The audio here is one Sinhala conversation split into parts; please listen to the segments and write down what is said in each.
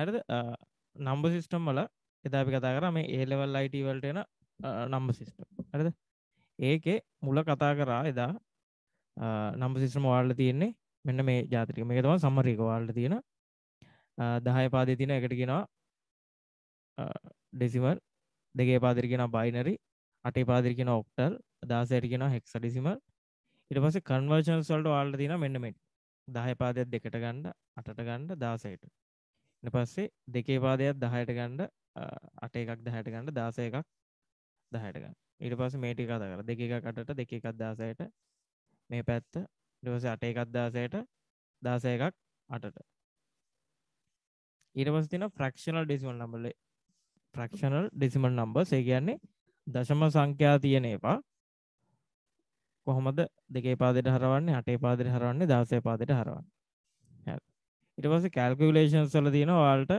හැරද නම්බ සිිස්ටම් වල එදාපි කතා කර මේ ඒලෙවල් අයිටවල්ට එන නම්බ සිිස්ටම් හරද ඒකේ මුල කතා කරා එදා නම්බ සිිස්ටම වාල්ල තියෙන්නේ මෙන්න මේ ජාතික මේක තම සම්මරීක වාල්ට තියෙන දහය පාදය තින එකට කියෙනවා ඩෙසිමල් දෙගේ පාදිරිගෙන බයිනරි අටේ පාදිරිගෙන ඔක්ටර් දාසයටගෙන හෙක්ස ඩිසිමල් ඉට පස කන්වර්ෂන් සල්ට වාල්ට තින මෙන්නමට දහය පාදයක් දෙකට ගණ්ඩ අටට ගණ්ඩ දාසයට ඉට පස්සේ දෙකේ පාදයක් දහයට ගණ්ඩ අට එකක් දහයට ගණ්ඩ දාසය එකක් දහයටක ඉට පස මේටි කතා කර දෙක එකකට දෙක එකක් දාසයට මේ පැත්ත ඉටවස අට එකක් දාසයට දාසය එකක් අටට ඉරවස් තින ෆ්‍රක්ෂනල් ඩිසිමල් නම්බල ෆ්‍රක්ෂනල් ඩිසිමල් නම්බ සේ කියන්නේ දශම සංඛ්‍යා තියෙන එපා කොහොමද දෙකේ පාදයට හරවන්නේ අටේ පාදයට හරවන්නේ දාසය පාදයට හරවන්න ඊට පස්සේ කැල්කියුලේෂන්ස් වල තියෙනවා ඔයාලට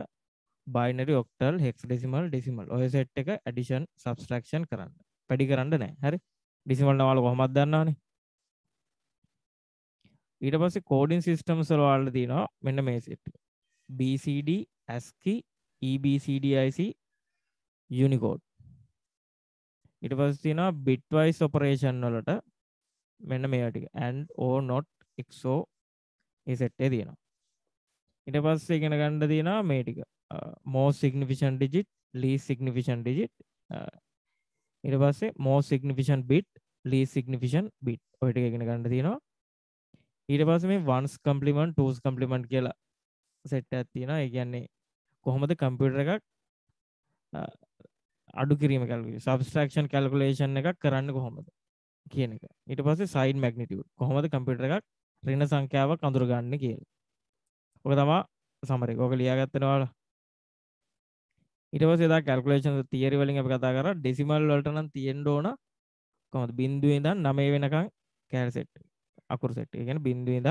binary octal hex decimal decimal ඔය සෙට් එක ඇඩිෂන් සබ්ස්ට්‍රැක්ෂන් කරන්න. පැඩි කරන්න නෑ. හරි. ඩෙසිමල් නම් ඔයාලා කොහොමද දන්නවනේ. ඊට පස්සේ කෝඩින් සිස්ටම්ස් වල ඔයාලට තියෙනවා මෙන්න මේ සෙට් එක. BCD, ASCII, e EBCDIC, Unicode. ඊට පස්සේ තියෙනවා bit wise operation වලට මෙන්න මේවා ටික and or not xor ඒ සෙට් එකේ තියෙනවා. ඉට පස්ස ඉගෙන ගණ්ඩ තියෙනවා මේ ටික මෝ සිගනිිෆිෂන් ඩිජිට් ලී සිගනිිෆිෂන් ඩිජිට් ඉට පස්සේ මෝ සිගනිිෆිෂන් බිට් ලී සිගනිිෆිෂන් බිට් ඔයිට එකගෙන ගණඩ තියෙනවා ඊට පස්ස මේ වන්ස් කම්පලිමන් ටස් කම්පලිමන්් කියලා සෙට්ට ඇත්තින ඒගැන්නේ කොහොමද කම්පියුටර එකක් අඩු කිරීම කැල සබස්ට්‍රක්ෂන් කැල්කුලේෂන් එකක් කරන්න කොහොමද කියන එක ඉට පස්සේ සයින් මැක්නිටව කොහොමද කම්පිටර එකක් රින සංඛ්‍යාවක් අඳුරගන්න කියලා ඕක තමා සමරි ඕක ලියාගත්තනවාල ඉටවස දා කල්කලේෂන් තිේරි වලින් අප කතා කර ඩෙසිමල් වලට නම් තියෙන් ඕන කොමත් බින්දුවේද නමේ වෙනකං කෑල්සෙට් අකුරු සෙට් එකෙන බින්දුවේද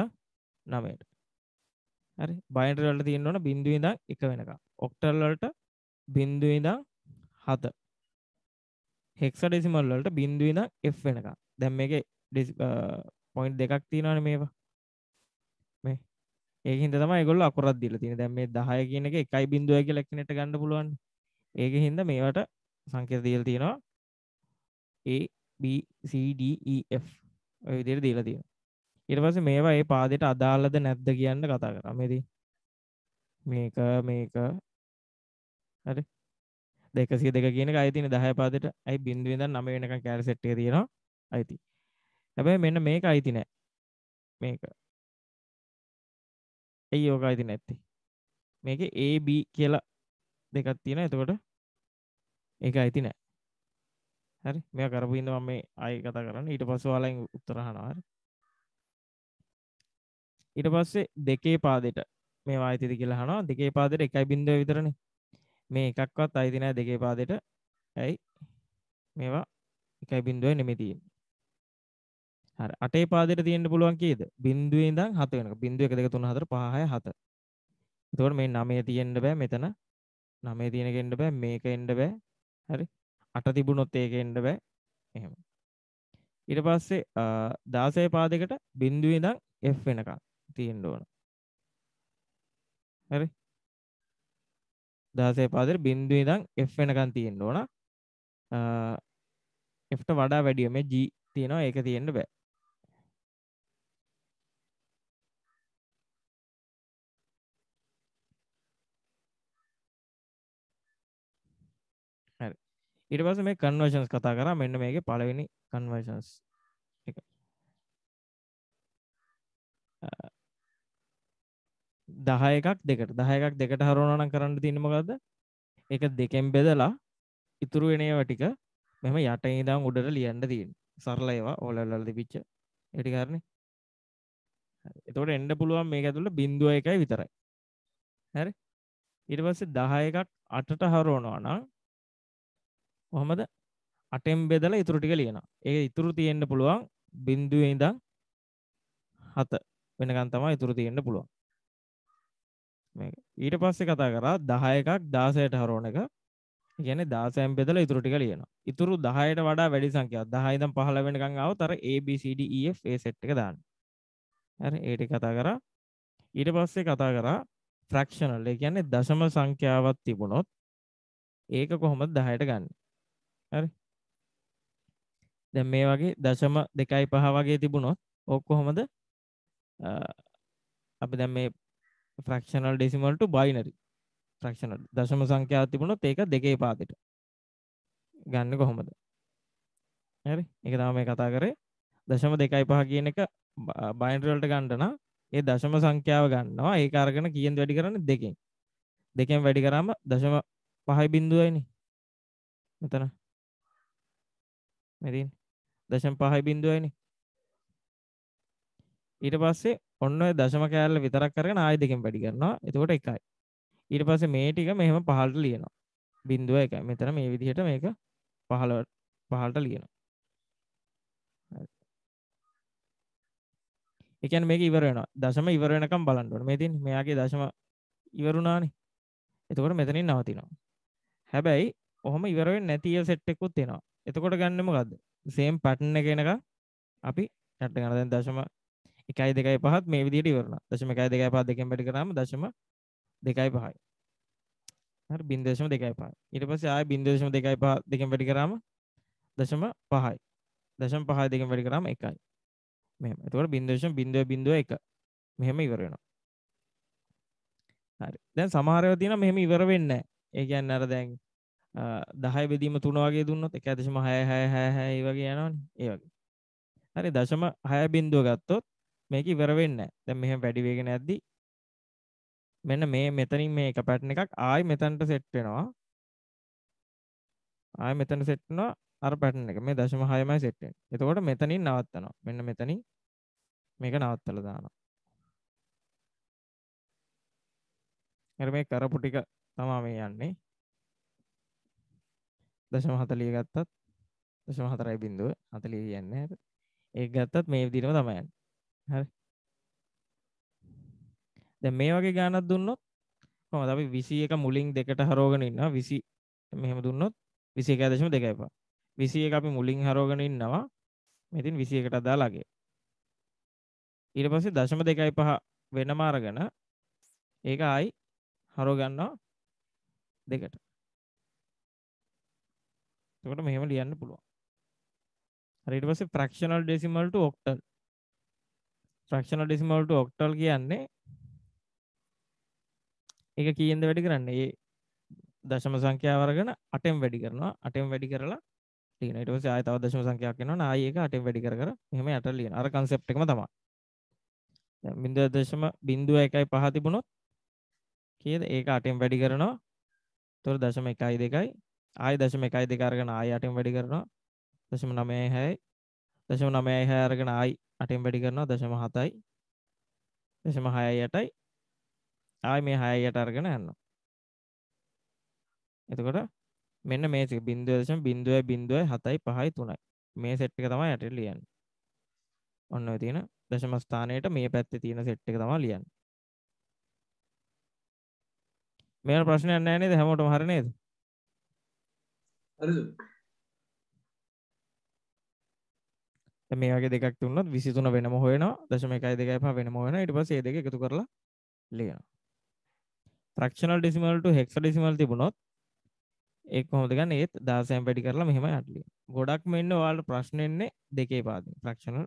නමයට හරි බයින්ට වලට තියෙන් ඕන බින්දුවේද එක වෙනක ඔක්ටල් වලට බින්දුවේද හත හෙක්ස ඩෙසිමල් වලට බින්දුවේද F වෙනක දැම් මේක පොයින්් දෙකක් තියෙනවන මේවා ඒහින්ද තමයි ගොල්ල අකුරත් දිල තින දැම් මේ දහය කියන එක එකයි බිඳුව කිය ලක්නට ගන්න පුළුවන් ඒක හින්ද මේවට සංකර දීල් තියෙනවා ABCDEF විදිර දීලා තියෙන ඉරවස මේවා ඒ පාදයට අදාලද නැද්ද කියන්න කතා කර මෙද මේක මේක හරි දෙකසි දෙක කියන අයිතින දහය පාදට ඇයි බින්දුවද නම වෙනක කෑර සෙට්ටිය තියෙනවා අයිති හැබැයි මෙන්න මේක අයිති නෑ මේක ඇයි ඕක අයිති නැත්ති මේක AB කියලා දෙකක් තියෙන එතකොට ඒක අයිති නෑ හරි මෙයා කරපු ඉඳ මම මේ ආයෙ කතා කරන්න ඊට පස්සේ ඔයාලෙන් උත්තර අහනවා හරි ඊට පස්සේ දෙකේ පාදෙට මේවා අයිතිද කියලා අහනවා දෙකේ පාදෙට 1.0 විතරනේ මේ එකක්වත් අයිති නෑ දෙකේ පාදෙට ඇයි මේවා 1.0 නෙමෙයි තියෙන්නේ හරි අටේ පාදයට තියෙන්න පුළුවන් කීයද? බිංදුවේ ඉඳන් 7 වෙනකම්. බිංදුව 1 2 3 4 5 6 7. එතකොට මේ 9 තියෙන්න බෑ මෙතන. 9 තියෙන කෙන්න බෑ මේක එන්න බෑ. හරි. 8 තිබුණොත් ඒක එන්න බෑ. එහෙම. ඊට පස්සේ 16 පාදයකට බිංදුවේ ඉඳන් F වෙනකම් තියෙන්න ඕන. හරි. 16 පාදයට බිංදුවේ ඉඳන් F වෙනකම් තියෙන්න ඕන. Fට වඩා වැඩිය මේ G තියෙනවා ඒක තියෙන්න බෑ. ඊට පස්සේ මේ කන්වර්ෂන්ස් කතා කරා මෙන්න මේකේ පළවෙනි කන්වර්ෂන්ස් එක දහ එකක් දෙකට දහ එකක් දෙකට හරවනවා නම් කරන්න තියෙන්නේ මොකද්ද ඒක දෙකෙන් බෙදලා ඉතුරු වෙන ඒවා ටික මෙහෙම යට ඉඳන් උඩට ලියන්න තියෙන්නේ සරල ඒවා ඕලල් වල දීපිච්ච ඒ ටික හරිනේ එතකොට එන්න පුළුවන් මේක ඇතුළේ බිංදුව එකයි විතරයි හරි ඊට පස්සේ 10 එකක් 8ට හරවනවා නම් කොහොමද අටෙන් බෙදලා ඉතුරු ටික ලියනවා. ඒක ඉතුරු තියෙන්න පුළුවන් බිඳුවේ ඉඳන් 7 වෙනකන් තමයි ඉතුරු තියෙන්න පුළුවන්. මේක. ඊට පස්සේ කතා කරා 10 එකක් 16ට හරවන එක. ඒ කියන්නේ 16න් බෙදලා ඉතුරු ටික ලියනවා. ඉතුරු 10ට වඩා වැඩි සංඛ්‍යාවක් 10 ඉඳන් 15 වෙනකන් ආවොත් අර A B C D E F A set එක දාන්න. හරි ඒ ටික කතා කරා. ඊට පස්සේ කතා කරා ෆ්‍රැක්ෂනල්. ඒ කියන්නේ දශම සංඛ්‍යාවක් තිබුණොත් ඒක කොහොමද 10ට ගන්නේ? හරි දැන් මේ වගේ දශම 2.5 වගේ තිබුණොත් ඕක කොහොමද අපි දැන් මේ ෆ්‍රැක්ෂනල් ඩෙසිමල් ටු බයිනරි ෆ්‍රැක්ෂනල් දශම සංඛ්‍යාවක් තිබුණොත් ඒක දෙකේ පාදෙට ගන්න කොහොමද හරි ඒක තමයි මේ කතා කරේ දශම 2.5 කියන එක බයිනරි වලට ගන්න නම් ඒ දශම සංඛ්‍යාව ගන්නවා ඒක අරගෙන කීයෙන් වැඩි කරන්නේ දෙකෙන් දෙකෙන් වැඩි කරාම දශම 5.0යිනේ මෙතන 0.5 මෙතින් දශම් පහයි බින්දුවයිනි ඊට පස්සේ ඔන්න ඔය දශම කෑල්ල විතරක් කරගෙන ආයෙ දෙකෙන් වැඩි කරනවා එතකොට එකයි ඊට පස්සේ මේ ටික මෙහෙම පහළට ලියනවා බින්දුව එකයි මෙතන මේ විදිහට මේක පහළ පහළට ලියනවා එකන් මේක ඉවර වෙනවා දශම ඉවර වෙනකම් බලන්න ඕනේ මේ තියෙන්නේ මෙයාගේ දශම ඉවරුණානේ එතකොට මෙතනින් නවතිනවා හැබැයි ඔහොම ඉවර වෙන්නේ නැති සෙට් එකකුත් එනවා එතකොට ගන්නමකක්ද සේම් පට්න එකනක අපි ටට ගන දැන් දශම එකයි දෙකයි පහත් මේ විදිට ඉවරන දශම එකයි දෙකයි පහ දෙකෙන් පටි කරම දශම දෙකයි පහයි හරි බින්දේශම දෙකයි පහ ඊට පස්සේ ආය බින්දේශම දෙකයි පහ දෙකෙන් පටි කරාම දශම පහයි දශම පහයි දෙකෙන් පටි කරාම එකයි මෙහෙම එතකොට බින්දේශම බින්දුව බින්දුව එක මෙහෙම ඉවර වෙනවා හරි දැන් සමහර ඒවා තියෙනවා මෙහෙම ඉවර වෙන්නේ නැහැ ඒ කියන්නේ අර දැන් දහය බෙදීම තුන වගේ දුන්නොත් එක ඇතිශම හය හය හය හය වගේ යනවනේ ඒ වගේ. හරි දශම 6 බිඳුව ගත්තොත් මේක ඉවර වෙන්නේ නැහැ. දැන් මෙහෙම වැඩි වේගෙන යද්දි මෙන්න මේ මෙතනින් මේ එක පැටර්න් එකක් ආයි මෙතනට සෙට් වෙනවා. ආයි මෙතන සෙට් වෙනවා අර පැටර්න් එක. මේ දශම 6මයි සෙට් වෙන්නේ. එතකොට මෙතනින් නවත්තනවා. මෙන්න මෙතනින් මේක නවත්තලා දානවා. හරි මේ කරපු ටික තමයි මේ යන්නේ. දශම හතලිය ගත්තත් දශම හතරයි බින්දුව හතලිය කියන්න ඇත ඒ ගත්තත් මේ දිනම තමයන් හරි දැ මේ වගේ ගානත් දුන්නොත් කොම අපි විසි එක මුලින් දෙකට හරෝගෙන ඉන්න විසි මෙහෙම දුන්නොත් විසි එක දශම දෙකයිපා විසි එක අපි මුලින් හරෝගෙන ඉන්නවා මෙතින් විසි එකට අදා ලගේ ඊට පස්සේ දශම දෙකයි පහ වෙනම අරගෙන ඒක ආයි හරෝගන්නවා දෙකට එතකොට මෙහෙම ලියන්න පුළුවන්. හරි ඊට පස්සේ fractional decimal to octal. fractional decimal to octal කියන්නේ ඒක කීයෙන්ද වැඩි කරන්නේ? ඒ දශම සංඛ්‍යාව අරගෙන 8ෙන් වැඩි කරනවා. 8ෙන් වැඩි කරලා ලියන. ඊට පස්සේ ආයෙ තව දශම සංඛ්‍යාවක් එනවනේ. ආයෙ ඒක 8ෙන් වැඩි කර කර මෙහෙම යට ලියන. අර concept එකම තමයි. දැන් 0.0.1 තිබුණොත් කීයද? ඒක 8ෙන් වැඩි කරනවා. එතකොට 0.12යි ආය දශම එකයි දෙක අරගෙන ආය අටෙන් වැඩි කරනවා දශම නමයයි හැයි දශම නමයයි හැය අරගෙන ආයි අටෙන් වැඩි කරනවා දශම හතයි දශම හයයි යටයි ආයි මේ හයයි යට අරගෙන යනවා එතකොට මෙන්න මේ ටික 0.0 0.0 7යි 5යි 3යි මේ සෙට් එක තමයි යටට ලියන්නේ ඔන්න ඔය තියෙන දශම ස්ථානයේට මේ පැත්තේ තියෙන සෙට් එක තමයි ලියන්නේ මේන ප්‍රශ්නයක් නැහැ නේද හැමෝටම හරිය නේද හරිද මේ වගේ දෙකක් තුනත් 23 වෙනම හොයනවා 0.125 වෙනම හොයනවා ඊට පස්සේ මේ දෙක එකතු කරලා ලියනවා ෆ්‍රැක්ෂනල් ඩෙසිමල් ටු හෙක්සඩෙසිමල් තිබුණොත් ඒක කොහොමද ගන්න ඒත් 16න් වැඩි කරලා මෙහෙම යටලිය ගොඩක් මෙන්න ඔයාලට ප්‍රශ්න එන්නේ දෙකේ පාදින් ෆ්‍රැක්ෂනල්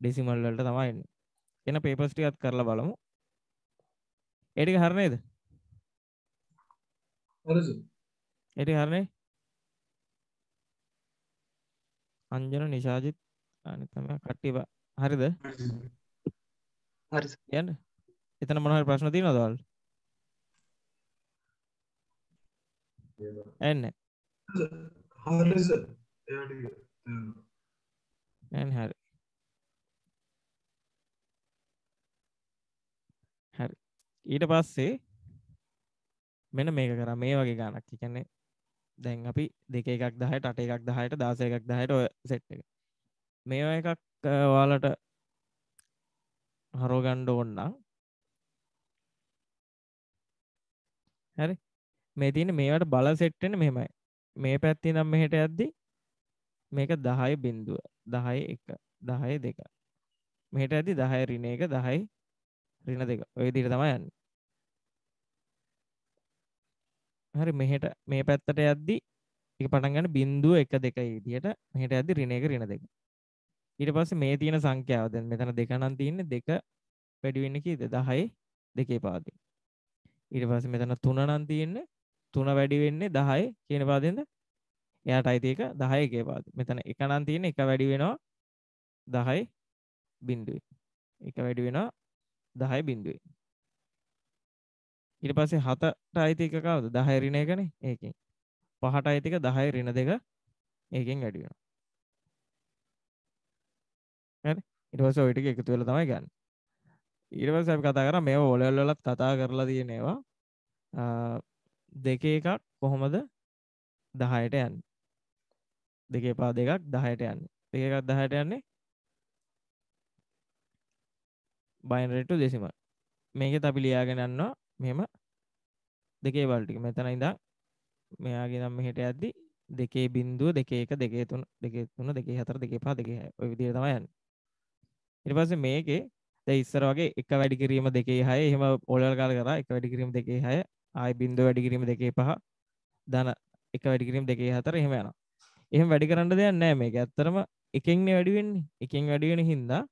ඩෙසිමල් වලට තමයි එන්නේ එන පේපර්ස් ටිකත් කරලා බලමු ඒ ටික හරිනේද හරිද ඒ ටික හරිනේ අංජන නිශාජිත් අනිත් තමයි කට්ටිය හරිද? හරි. යන්න. එතන මොන හරි ප්‍රශ්න තියෙනවද ඔයාලට? එන්න. හරි සර්. එයාට හරි. හරි. ඊට පස්සේ මෙන්න මේක කරා මේ වගේ ගානක්. ඒ කියන්නේ දැන් අපි දෙක එකක් දහයට අට එකක් දහයට දාස එකක් දහයට ඔය සෙට් එක මේ එකක් වාලට හරෝගණ්ඩ ඔන්නම් හැරි මේ තියෙන මේවට බල සෙට්ටෙන මෙහෙමයි මේ පැත්ති නම් මෙහෙට ඇද්දි මේක දහය බින්දුව දහය එක දහය දෙක මෙහට ඇති දහය රින එක දහයි රින දෙක ඔය දිට තමා යන්න හරි මෙහෙට මේ පැත්තට යද්දි එක පටන්ගන්න බින්දුව එක දෙක ඉදියට මෙහට ඇදදි රිණ එක රිණ දෙක ඊට පස්ස මේ තියෙන සංඛ්‍යාවද මෙතන දෙකනන් තියන්න දෙක වැඩිවෙන්න කීද දහයි දෙකේ පාති ඊට පස්ස මෙතන තුනනන් තියන්න තුන වැඩිවෙන්නේ දහයි කියන පාදෙන්ද එයාට අයිතික දහය එකේ පාති මෙතන එකනන් තියන එක වැඩි වෙනවා දහයි බින්දුව එක වැඩි වෙනවා දහයි බින්දුවේ ඊට පස්සේ 7ට අයිති එක කවුද 10 ඍණ එකනේ ඒකෙන් 5ට අයිති එක 10 ඍණ දෙක ඒකෙන් වැඩි වෙනවා හරි ඊට පස්සේ ওই ටික එකතු වෙලා තමයි ගන්න ඊට පස්සේ අපි කතා කරා මේවා ඔලෙවල් වලත් කතා කරලා තියෙන ඒවා දෙකේ එකක් කොහොමද 10ට යන්නේ දෙකේ පා දෙකක් 10ට යන්නේ දෙක එකක් 10ට යන්නේ බයිනරි ටු දෙසිමල් මේකෙත් අපි ලියාගෙන යනවා මෙහෙම දෙකේ බල ටික මෙතන ඉඳන් මෙයාගේ නම් මෙහෙට යද්දි දෙකේ බින්දුව දෙකේ එක දෙකේ තුන දෙකේ තුන දෙකේ හතර දෙකේ පහ දෙකේ හය ඔය විදිහට තමයි යන්නේ ඊට පස්සේ මේකේ දැන් ඉස්සර වගේ එක වැඩි කිරීම දෙකේ හය එහෙම ඕලල් කාල කරා එක වැඩි කිරීම දෙකේ හය ආයි බින්දුව වැඩි කිරීම දෙකේ පහ ධන එක වැඩි කිරීම දෙකේ හතර එහෙම යනවා එහෙම වැඩි කරන්න දෙයක් නැහැ මේක ඇත්තටම එකෙන්නේ වැඩි වෙන්නේ එකෙන් වැඩි වෙන හින්දා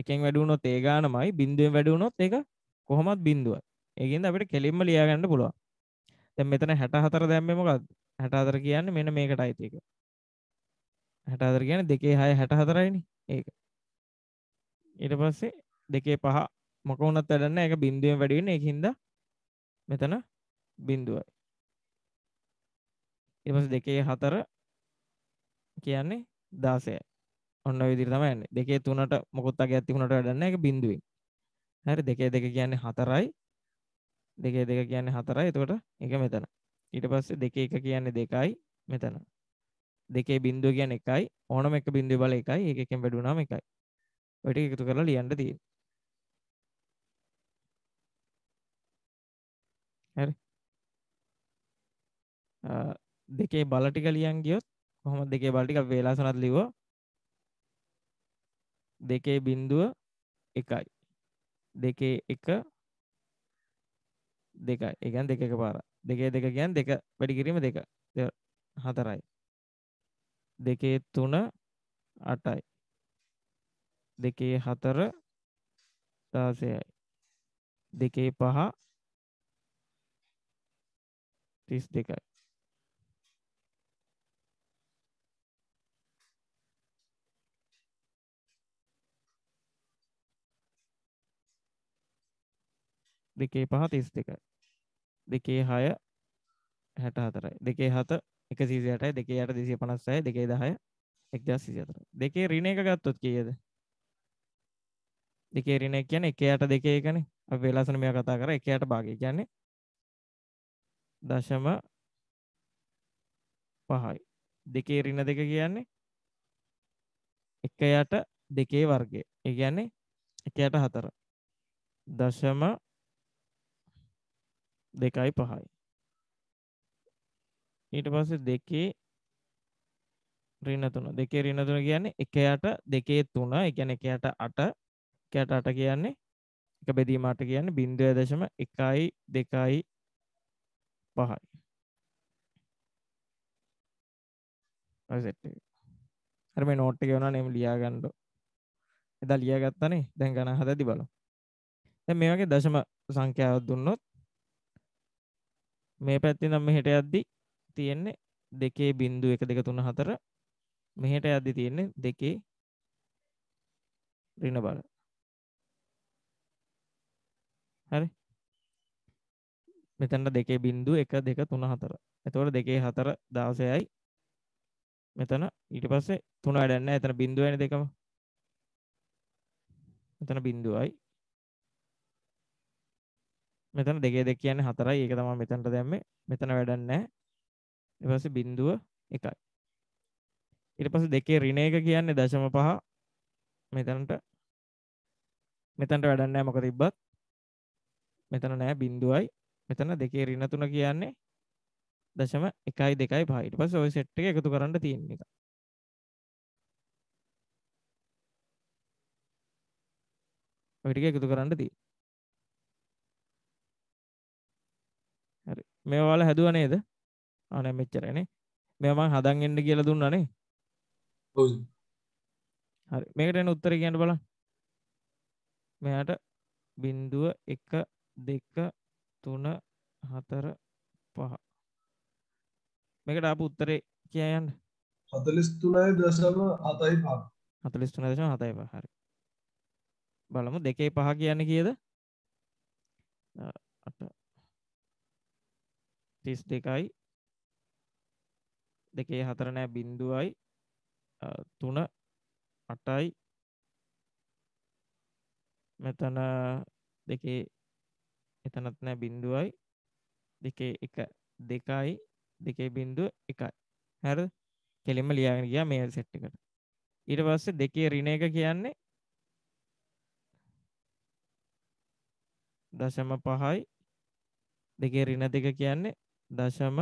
එකෙන් වැඩි වුණොත් ඒ ගානමයි බින්දුවෙන් වැඩි වුණොත් ඒක කොහොමත් බින්දුවයි ඒකෙන්ද අපිට කෙලින්ම ලියාගන්න පුළුවන් දැන් මෙතන 64 දැම්මේ මොකද්ද 64 කියන්නේ මෙන්න මේකටයි තියෙක 64 කියන්නේ 2 6 64යිනේ ඒක ඊට පස්සේ 2 5 මොක වුණත් වැඩක් නැහැ ඒක බිඳුවෙන් වැඩි වෙන ඒකින්ද මෙතන බිඳුවයි ඊට පස්සේ 2 4 කියන්නේ 16යි ඔන්න විදිර තමයින්න දෙකේ තුනට මොකුත් අගයක් තිබුණට වැඩන්න එක බිඳුවෙන් හරි දෙකේ දෙක කියන්නේ හතරයි දෙකේ දෙක කියන්නේ හතරයි. එතකොට ඒක මෙතන. ඊට පස්සේ දෙකේ එක කියන්නේ දෙකයි මෙතන. දෙකේ බිඳුව කියන්නේ එකයි. ඕනම එක බිඳුවේ බල එකයි. ඒක එකෙන් වැඩි වුණාම එකයි. ඔය ටික එකතු කරලා ලියන්න තියෙන්නේ. හරි. දෙකේ බල ටික ලියන් ගියොත් කොහොමද දෙකේ බල ටික වේලාසනත් ලිව්වා. දෙකේ බිඳුව එකයි. දෙකේ එක දෙක එකන් දෙක පාර දෙකේ දෙක කියන් දෙක වැඩි කිරීම දෙක හතරයි දෙකේ තුන අටයි දෙකේ හතර දාසයයි දෙකේ පහ තිස් දෙකයි දෙකේ පහ තිස් දෙකයි දෙකේ හය හැට හතරයි දෙකේ හත එක සිසියටයි දෙකේ යට දෙසිය පනස්සයි දෙකේ දහය එක්දස් සිසි අතර දෙකේ රිණ එක ගත්තොත් කියද දෙකේ රිණ කියන එකයට දෙකේ එකන අප වෙලාසන මෙයා කතා කර එකයට භාගය කියන්නේ දශම පහයි දෙකේ රිණ දෙක කියන්නේ එක යට දෙකේ වර්ගය ඒ කියන්නේ එකයට හතර දශම දෙකයි පහයි ඊට පස්සේ දෙකේ රින තුන දෙකේ රින තුන කියන්නේ එකයට දෙකේ තුන ඒ කියන්නේ එකයට 8 එකයට 8 කියන්නේ එක බෙදීම 8 කියන්නේ 0.1යි 2යි 5යි ඔය සෙට් එක හරි මේ නෝට් එකේ වුණානේ එමු ලියා ගන්නකො එදා ලියා ගත්තානේ දැන් ගණන් හදද්දි බලමු දැන් මේ වගේ දශම සංඛ්‍යාවක් දුන්නොත් මේ පැත්තේ නම් මෙහෙට යද්දි තියෙන්නේ 2.1 2 3 4 මෙහෙට යද්දි තියෙන්නේ 2 ඍණ බල හරි මෙතනට 2.1 2 3 4 එතකොට 2 4 16යි මෙතන ඊට පස්සේ 3 වැඩක් නැහැ එතන බිංදුවයිනේ දෙකම මෙතන බිංදුවයි මෙතන දෙකේ දෙක කියන්නේ හතරයි. ඒක තමයි මෙතනට දැම්මේ. මෙතන වැඩක් නැහැ. ඊට පස්සේ බිංදුව 1යි. ඊට පස්සේ දෙකේ ඍණ එක කියන්නේ 0.5 මෙතනට මෙතනට වැඩක් නැහැ මොකද තිබ්බත්. මෙතන නැහැ බිංදුවයි. මෙතන දෙකේ ඍණ තුන කියන්නේ 0.1යි 2යි 5යි. ඊට පස්සේ ওই සෙට් එක එකතු කරන්න තියෙන එක. ඔය ටික එකතු කරන්න තියෙන්නේ. මේ ඔයාලා හැදුවා නේද? ආ නෑ මෙච්චරනේ. මේවා මං හදන් එන්න කියලා දුන්නා නේ. ඔව්. හරි. මේකට එන උත්තර කියන්න බලන්න. මෙයාට 0 1 2 3 4 5 මේකට ආපු උත්තරේ කියා යන්න. 43.75 43.75 හරි. බලමු දෙකේ පහ කියන්නේ කීයද? 8 තිස් දෙකයි දෙකේ හතර නෑ බින්දුවයි තුන අටයි මෙතන දෙකේ එතනත් නෑ බින්දුවයි දෙකේ එක දෙකයි දෙකේ බින්දුව එකයි හැර කෙලින්ම ලියාගෙන ගියා මේල් සෙට් එකට ඊට පස්සේ දෙකේ ඍණ එක කියන්නේ දශම පහයි දෙකේ ඍණ දෙක කියන්නේ දශම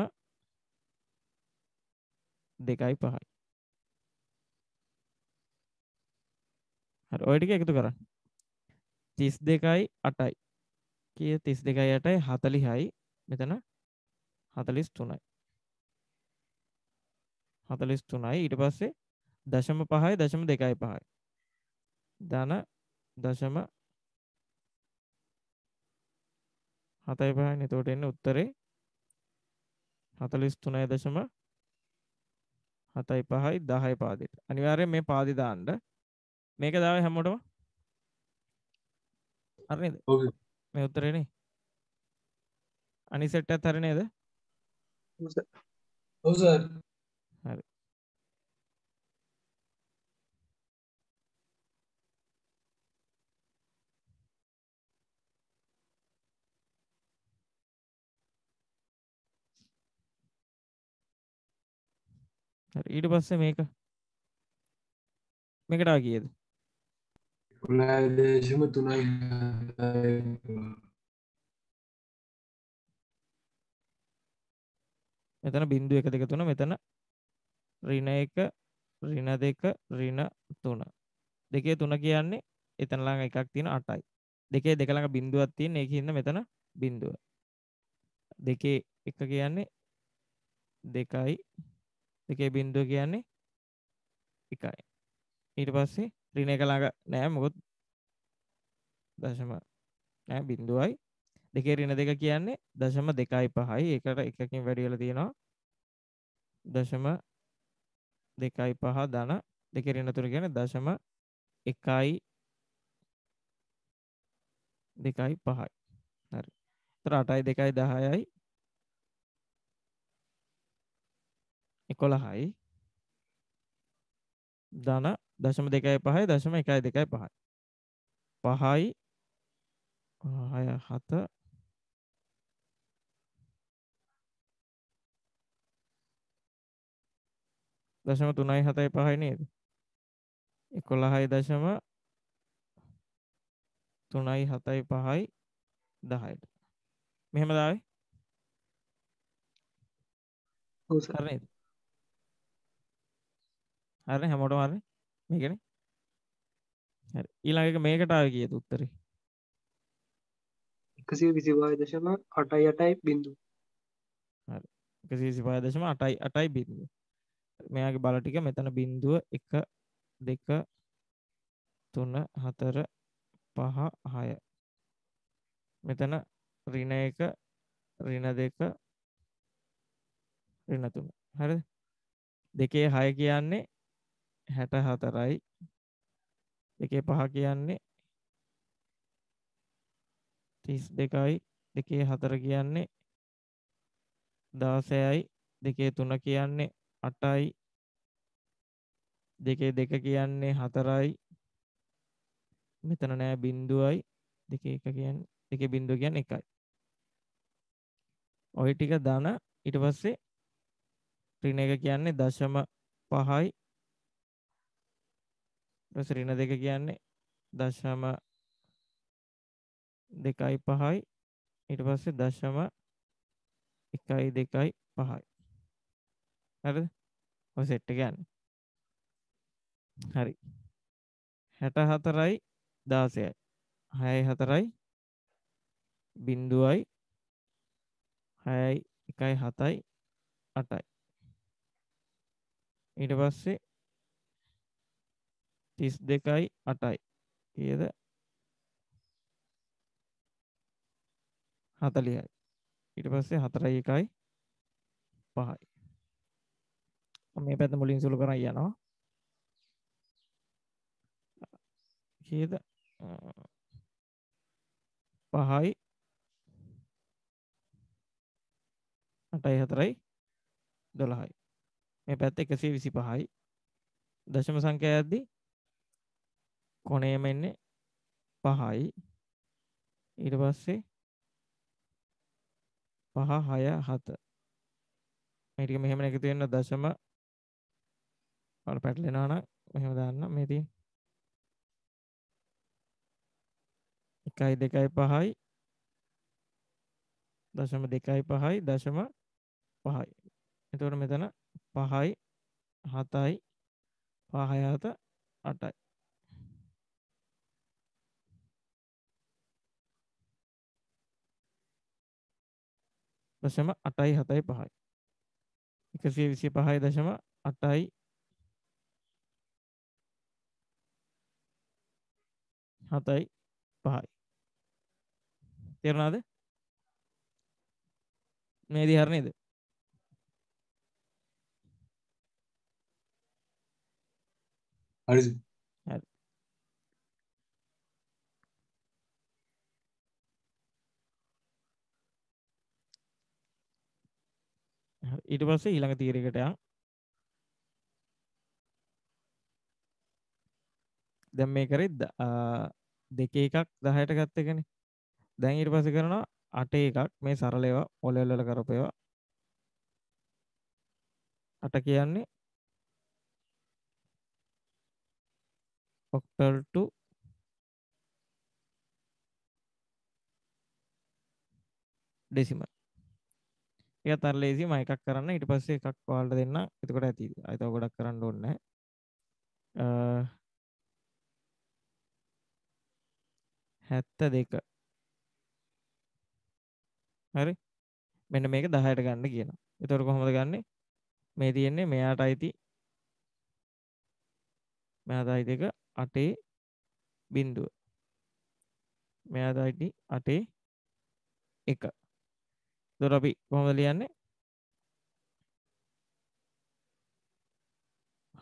දෙකයි පහයි හරි ඔය ටික එකතු කරන්න 32යි 8යි කීය 32යි 8යි 40යි මෙතන 43යි 43යි ඊට පස්සේ දශම 5යි දශම 2යි 5යි ධන දශම 7යි 5යි එතකොට එන්නේ උත්තරේ හතලිස් තුනය දශම හතයි පහයි දහය පාදිට අනිවාරය මේ පාදිදාන්ඩ මේක දාව හැමෝටම අරනද මේ උත්තරෙන අනි සෙට්ට තරනේද හරි හරි ඊට පස්සේ මේක මේකට ආ කීයද 19.3යි මෙතන බිංදු 1 2 3 මෙතන ඍණ 1 ඍණ 2 ඍණ 3 දෙකේ 3 කියන්නේ එතන ළඟ එකක් තියෙන 8යි දෙකේ දෙක ළඟ බිංදුවක් තියෙන ඒකින්ද මෙතන බිංදුව දෙකේ එක කියන්නේ 2යි දෙකේ බින්දුව කියන්නේ එකයි. ඊට පස්සේ ඍණ එක ළඟ නෑ මොකොත් දශම නෑ බින්දුවයි. දෙකේ ඍණ දෙක කියන්නේ දශම 2.5යි. ඒකට එකකින් වැඩි වෙලා තියෙනවා. දශම 2.5 ධන දෙකේ ඍණ තුන කියන්නේ දශම 1යි 2.5යි. හරි. ඒතර 8යි 2යි 10යි එකොළහයි ධන දශම දෙකයි පහයි දශම එකයි දෙකයි පහයි. පහයි හය හත දශම තුනයි හතයි පහයි නේද. එකොළහයි දශම තුනයි හතයි පහයි දහයට. මෙහෙම දාවේ? ඔව් සර්. හරි නේද? හරි හැමෝටම හරි මේකනේ හරි ඊළඟ එක මේකට ආවේ කීයද උත්තරේ 125.88 බිංදුව හරි 125.88 බිංදුව මෙයාගේ බල ටික මෙතන බිංදුව 1 2 3 4 5 6 මෙතන ඍණ 1 ඍණ 2 ඍණ 3 හරිද දෙකේ 6 කියන්නේ හැට හතරයි දෙකේ පහ කියන්නේ තිස් දෙකයි දෙකේ හතර කියන්නේ දාසයයි දෙකේ තුන කියන්නේ අටයි දෙකේ දෙක කියන්නේ හතරයි මෙතන නෑ බින්දුවයි දෙකේ එක කියන්නේ දෙකේ බින්දුව කියන්නේ එකයි ওই ටික ධන ඊට පස්සේ ඍණ එක කියන්නේ දශම 5යි ඍණ දෙක කියන්නේ දශම දෙකයි පහයි ඊට පස්සේ දශම එකයි දෙකයි පහයි හරිද ඔය සෙට් එක යන්නේ හරි 64යි 16යි 6යි 4යි බිඳුවයි 6යි 1යි 7යි 8යි ඊට පස්සේ තිස් දෙකයි අටයි කියද හතලියයි ඉට පස්සේ හතරයි එකයි පහයි මේ පැත මුලින් සුළු කරයි යනවා කියද පහයි අටයි හතරයි දොළහයි මේ පැත්ත එකසේ විසි පහයි දශම සංකයද්දී කොණේම එන්නේ 5යි. ඊට පස්සේ 5 6 7 මේ ටික මෙහෙම එකතු වෙන දශම වල පැටලෙනවා නම් මෙහෙම දාන්න මේ තියෙන 1 2 5යි දශම 2යි 5යි දශම 5යි එතකොට මෙතන 5යි 7යි 5 6 7 8යි දශම අටයි හතයි පහයි එකසිය විසිය පහයි දශම අටයි හතයි පහයි තේරුණාද මේ දිහර නේද හරි ඊට පස්සේ ඊළඟ තීරයකට යන් දැන් මේ කරේ දෙකේ එකක් 10ට ගත්ත එකනේ දැන් ඊට පස්සේ කරනවා 8 එකක් මේ සරල ඒවා ඔලෙවල් වල කරපේවා 8 කියන්නේ octal to decimal එකත් අර ලේසි මම එකක් කරන්න ඊට පස්සේ එකක් ඔයාලට දෙන්න එතකොට ඇති අය තව ගොඩක් කරන්න ඕනේ හැත්ත දෙක හරි මෙන්න මේක දහයට ගන්න කියන එතකොට කොහොමද ගන්නේ මේ තියෙන්නේ මෙයාට අයිති මෙයාට අයිති එක අටේ බින්දුව මෙයාට අයිති අටේ එක එතකොට අපි කොහොමද ලියන්නේ?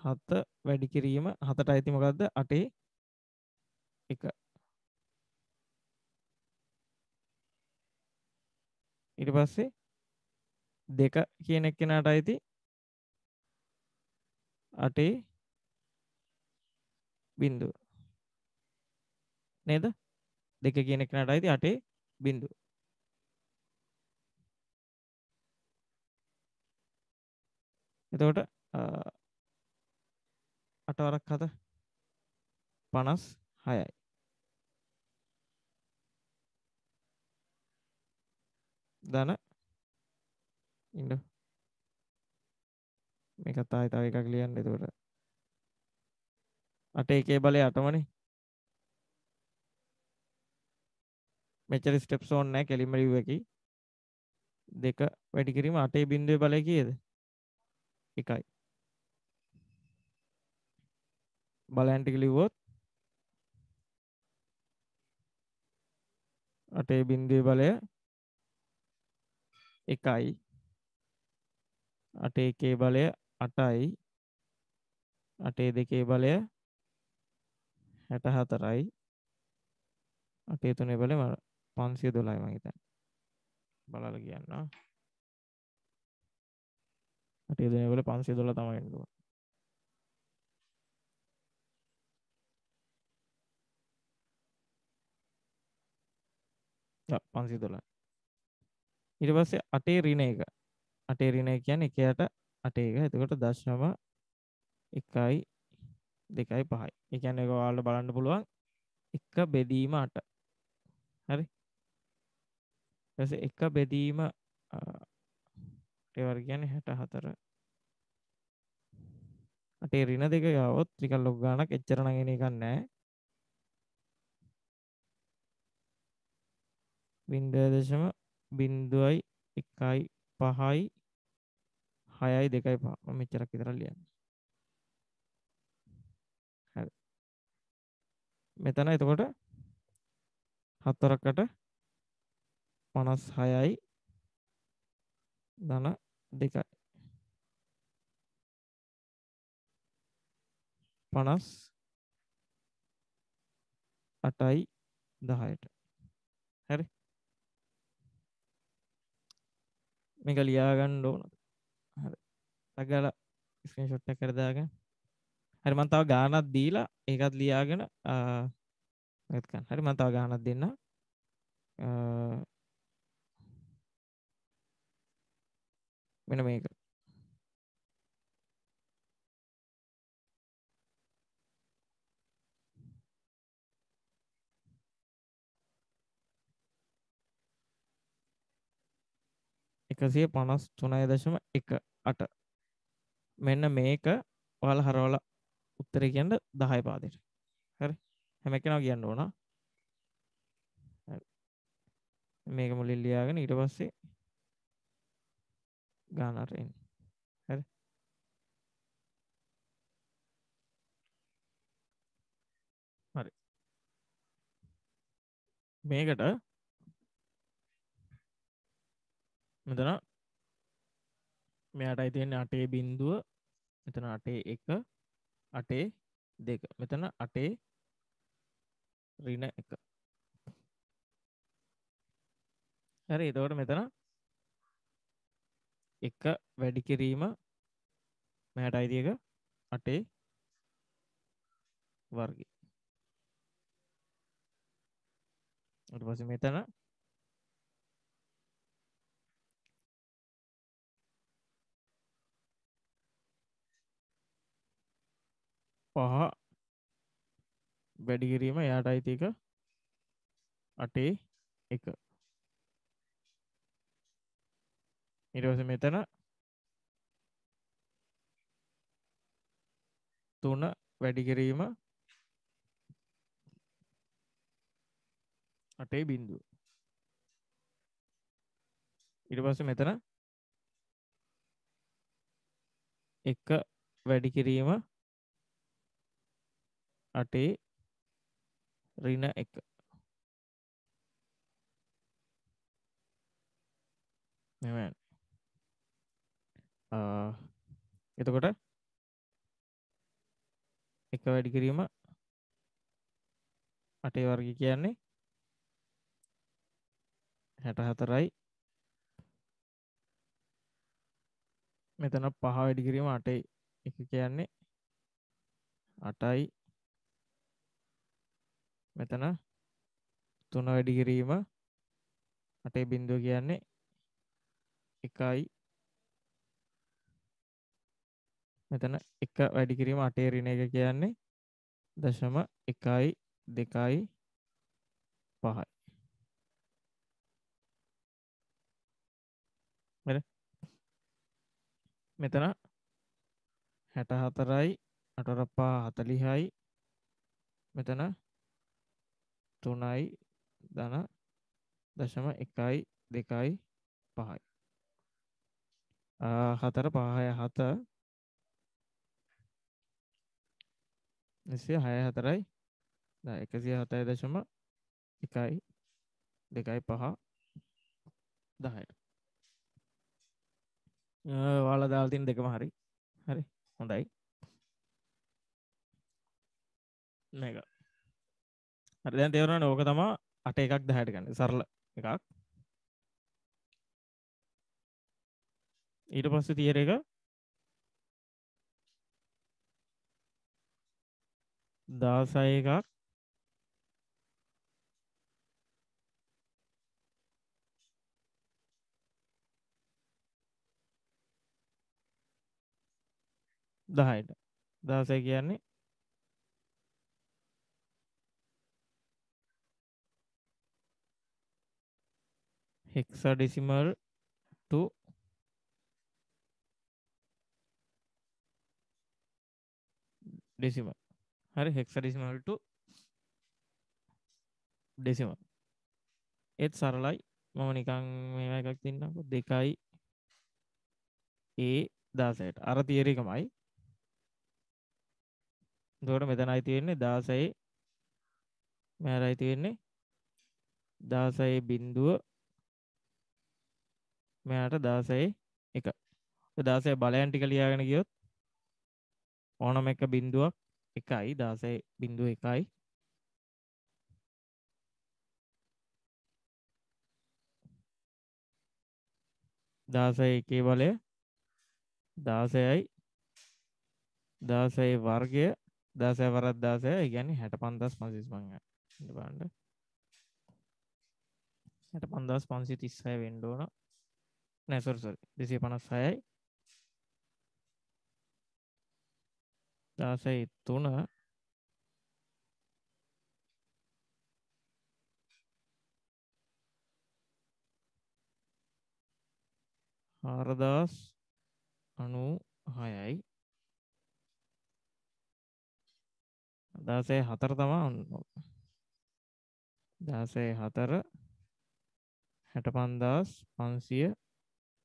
7 වැඩි කිරීම 7ට අයිති මොකද්ද? 8 1 ඊට පස්සේ 2 කියන එක්කෙනාට අයිති 8 බිංදුව නේද? 2 කියන එක්කෙනාට අයිති 8 බිංදුව එතකොට අටවරක් හත පනස් හයයි දන ඉඩ මේ කතා හිතාව එකක් ලියන්න එතකොට අට එකේ බලය අටමනේ මෙචර ස්ටප් සෝන්නෑ කෙලිමරිවකි දෙක වැඩිකිරීම අටේ බින්දුව බලය කියද එකයි බලයන් ටික ලිව්වොත් අටේ බින්දුවේ බලය එකයි අටේ එකේ බලය අටයි අටේ දෙකේ බලය හැට හතරයි අටේ තුනේ බලය පන්සිය දොලයි මහිතන් බලල කියන්නවා අටේ දෙනවල පන්සේ දොල තමයි එන්නවා පන්සි දොල ඉට පස්සේ අටේ රින එක අටේ රින කියන්න එකයට අටේ එක එතකොට දශනම එකයි දෙකයි පහයි එකන්න එක වාල බලන්න පුළුවන් එක බෙදීම අට හරි එක බෙදීම ඒවර කියන්නේ 64 අටේ ඍණ දෙක ගාවොත් ත්‍රිකල් ලොග් ගානක් එච්චර නම් එන එකක් නැහැ බින්දුව දශම බින්දුවයි එකයි පහයි හයයි දෙකයි පහ මම මෙච්චරක් විතර ලියන්නේ හරි මෙතන එතකොට හතරකට 56යි දන දෙකයි පනස් අටයි දහයට හැරි මේක ලියාගන්න ඕන හරි තගල ස්ක්‍රීන්ෂොට් එක කරදාගෙන හරි මම තව ගානක් දීලා ඒකත් ලියාගෙන ඒත් ගන්න හරි මම තව ගානක් දෙන්නම් මෙන මේක එකසිය පනස් තුනය දශම එක අට මෙන්න මේක වල හරවල උත්තර කියන්න දහය පාදයට හරි හැමැකෙනව කියන්න ඕන මේක මුලින් ලියාගෙන ඊට පස්සේ ගානට එන්නේ. හරි. හරි. මේකට මෙතන මෙයාටයි තියෙන්නේ අටේ බින්දුව මෙතන අටේ එක අටේ දෙක මෙතන අටේ රින එක හරි එතවට මෙතන එක වැඩි කිරීම මෙහාට අයිති එක 8 වර්ගය ඊට පස්සේ මෙතන පහ වැඩි කිරීම එයාට අයිති එක 8 එක ඉරවස මෙතන තුන වැඩි කිරීම අටේ බින්දුව ඉරවස මෙතන එක වැඩි කිරීම අටේ රින එක මෙවන් එතකොට එක වැඩි කිරීම අටේ වර්ගය කියන්නේ හැට හතරයි මෙතන පහ වැඩි කිරීම අටේ එක කියන්නේ අටයි මෙතන තුන වැඩි කිරීම අටේ බින්දුව කියන්නේ එකයි මෙතන එක වැඩි කිරීම අටේ ඍණ එක කියන්නේ දශම එකයි දෙකයි පහයි හරි මෙතන 64යි 8 පහ 40යි මෙතන 3යි ධන දශම 1යි 2යි 5යි 4 5 7 එසිය හය හතරයි එකසිය හතයි දශම එකයි දෙකයි පහ දහයට වාල දාල්තින් දෙකම හරි හරි හොඳයි නැක හරි දැන් තේරුණා ඕක තමා අට එකක් දහයට ගන්න සරල එකක් ඊට පස්සේ තියර එක दस आएगा दहाईट दास है क्या नहीं टू डेसिमल හරි හෙක්සඩිසිමල් ටු ඩෙසිමල් ඒත් සරලයි මම නිකං මේවා එකක් තින්නකු දෙකයි ඒ දාසයට අර තියරකමයි දොට මෙතන අයි තියෙන්නේ දාසයි මෑර අයි තියෙන්නේ දාසයේ බින්දුව මෙයාට දාසයි එක දාසය බලයන්ටික ලියාගෙන ගියොත් ඕනම එක බින්දුවක් එකයි දාසය බිඳුව එකයි දාසය එකේ බලය දාසයයි දාසයේ වර්ගය දාසය වරත් දාසය ගැන හැට පන්දස් පන්සිස් බංග බාන්ඩ හැට පන්දස් පන්සි තිස්සය වෙන්ඩෝන නැසරසර දෙසේ පනස් සයයි දාසයි තුන හාරදස් අනු හයයි දාසේ හතර තමා දාසේ හතර හැට පන්දස් පන්සිය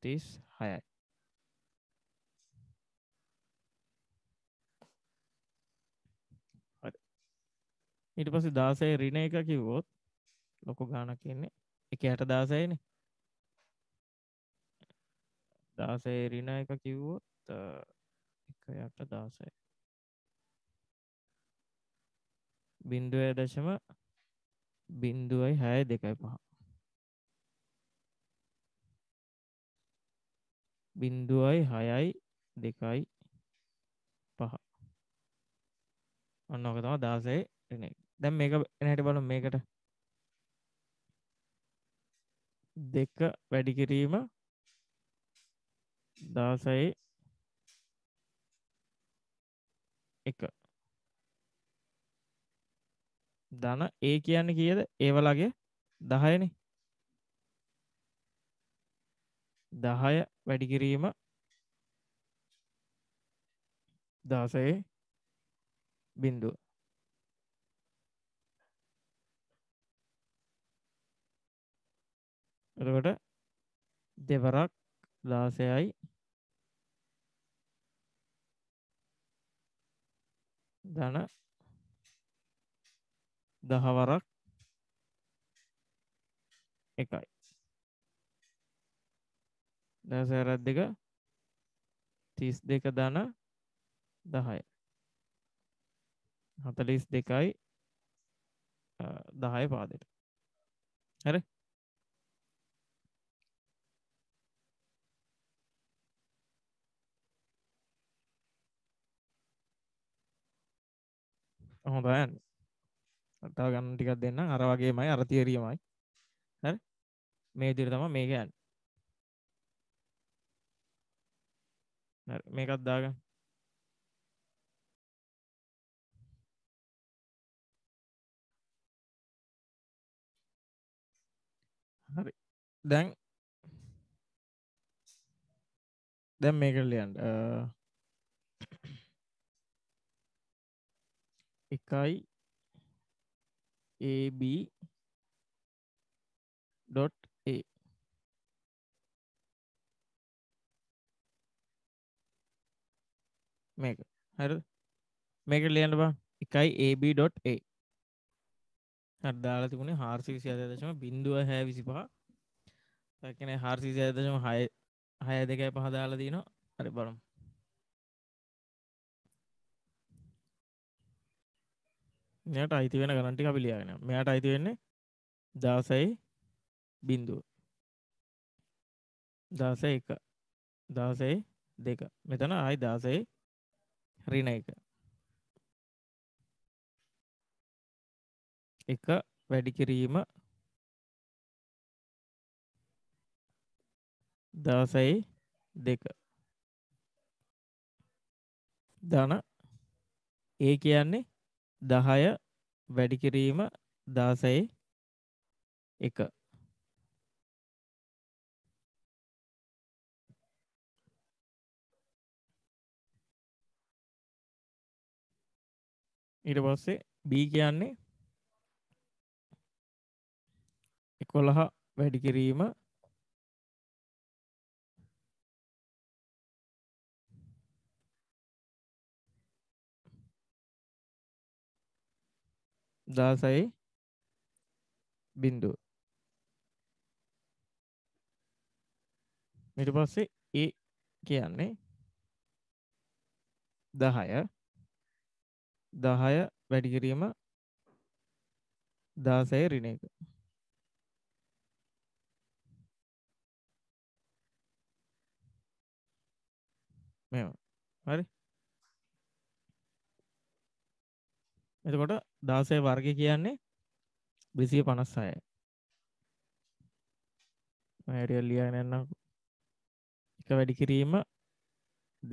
තිස් හයයි ඊට පස්සේ 16 ඍණ එක කිව්වොත් ලොකු ගාණක් ඉන්නේ 166 නේ 16 ඍණ එක කිව්වොත් 1යට 16 බින්දුවය දශම බින්දුවයි හැය දෙකයි පහ බින්දුවයි හයයි දෙකයි පහ අන්නෝක තම දාසේ එන එක දැන් මේක එනහැට බලු මේකට දෙක වැඩි කිරීම දාසයි එක දන ඒ කියන්න කියද ඒවලගේ දහයන දහය වැඩිකිරීම දාසයේ බින්දුව එතකොට දෙවරක් 16යි 10 දහවරක් එකයි දසරත් දෙක තිස් දෙක දන දහය හතලිස් දෙකයි දහය පාදට හැර හොඳයන් අටාව ගන්න ටිකක් දෙන්න අර වගේමයි අර තියරීමයි හරි මේ විදිහට තමයි මේක යන්නේ හරි මේකත් දාගන්න හරි දැන් දැන් මේකට ලියන්න එකයි ab dot a මේක හරිද මේකට ලියන්න බා එකයි ab dot a හරි දාලා තිබුණේ 427.025 එකනේ 427.6 6 2 5 දාලා දිනවා හරි බලමු මෙයාට අයිති වෙන ගණන් ටික අපි ලියාගෙන යමු. මෙයාට අයිති වෙන්නේ 16.0 16 1 16 2 මෙතන ආයි 16 ඍණ 1 එක වැඩි කිරීම දාසයි දෙක ධන ඒ කියන්නේ දහය වැඩි කිරීම දාසයි එක ඊට පස්සේ B කියන්නේ එකොළහ වැඩි කිරීම දාසයි බින්දුව මිට පස්සේ ඒ කියන්නේ දහය දහය වැඩිකිරීම දාසය රිණ එක මෙම හරි එතකොට දාසය වර්ග කියන්නේ බිසිය පණස්සාය මැඩියල් ලියා නැන්නම් එක වැඩි කිරීම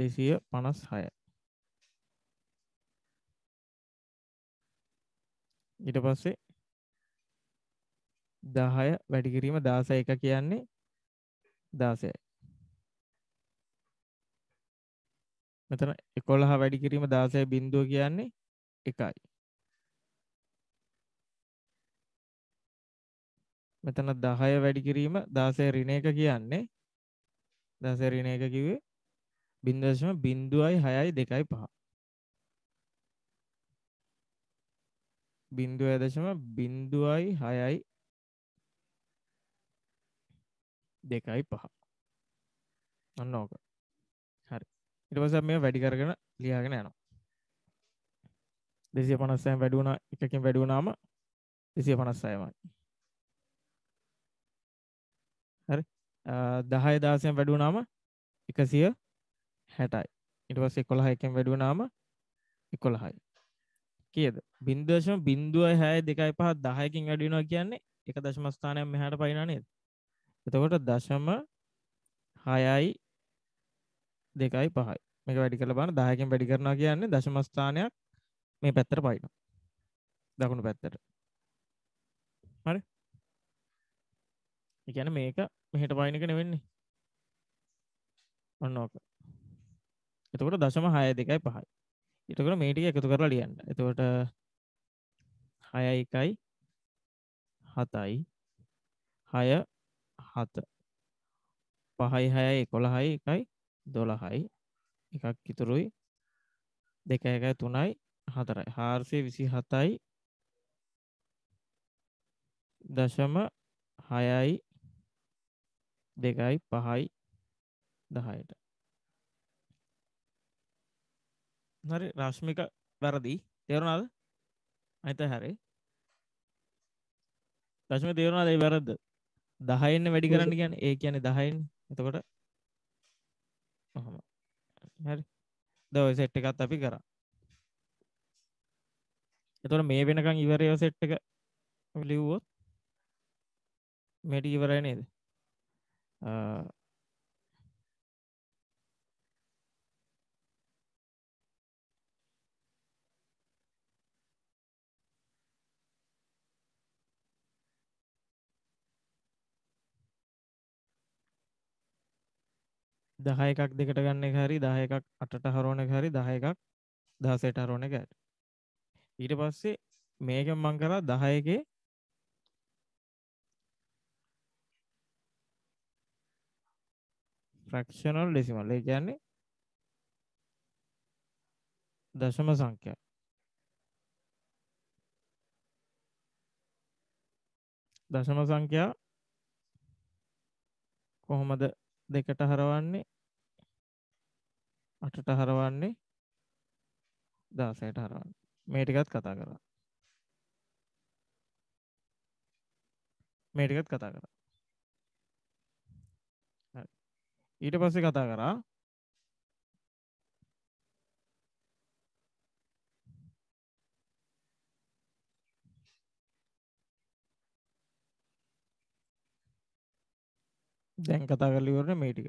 දෙසිය පණස් හය ඊට පස්සේ දහය වැඩි කිරීම දාස එක කියන්නේ දාසය මෙතන එකොළහ වැඩි කිරීම දාසය බින්දුව කියන්නේ එකයි මෙතන 10 වැඩි කිරීම 16 ඍණ 1 කියන්නේ 16 ඍණ 1 කිව්වේ 0.0625 0.0625 2.5 අන්න ඕක හරි ඊට පස්සේ මේ වැඩි කරගෙන ලියාගෙන යනවා 256 වැඩි වුණා එකකින් වැඩි වුණාම 256යි හරි දහය දාසයෙන් වැඩුනාම එකසිය හැටයි ඉට පස්ස එකොළහ එකෙන් වැඩුනාම එකොළහයි කියද බින්දශම බින්දුව හැය දෙකයි පහ දහයකින් වැඩිනවා කියන්නේ එක දශමස්ථානයක් මෙහට පයිනනේද එතකොට දශම හයයි දෙකයි පහයි මේක වැඩි කළ බන දායකෙන් වැඩි කරනවා කියන්නේ දශමස්ථානයක් මේ පැත්තර පයින දකුණු පැත්තට හරි ඒ කියන්නේ මේක මෙහෙට වයින් එක නෙවෙන්නේ. ඔන්න ඕක. එතකොට 0.62 එතකොට මේ ටික එකතු කරලා ලියන්න. එතකොට 6 1යි 7යි 6 7 5යි 6යි 11යි 1යි 12යි එකක් ඉතුරුයි 2 1යි 3යි 4යි 427යි දශම 6යි දෙකයි පහයි දහයට හරි රශ්මික වැරදි තේරුණාද අයිත හැරි රශ්ම තේරුණාද ඒ වැරද්ද දහයෙන් වැඩි කරන්න ගැන ඒ කියන දහයෙන් එතකොට හොම හැරි දව සෙට් එකත් අපි කරා එතොට මේ වෙනකං ඉවරයෝ සෙට් එක ලිව්වොත් මෙටි ඉවරය නේද දහ එකක් දෙකට ගන්න එක හරි දහ එකක් අටට හරෝන එක හරි දහ එකක් දහසට හරෝන එක ඊට පස්සේ මේක මං කරා දහ එකේ ෆ්‍රැක්ෂනල් ඩෙසිමල්. ඒ කියන්නේ දශම සංඛ්‍යා. දශම සංඛ්‍යා කොහොමද දෙකට හරවන්නේ? 8ට හරවන්නේ 16ට හරවන්නේ. මේ ටිකත් කතා කරා. මේ ටිකත් කතා කරා. ඊට පස්සේ කතා කරා දැන් කතා කරලා ඉවරනේ මේ ටික.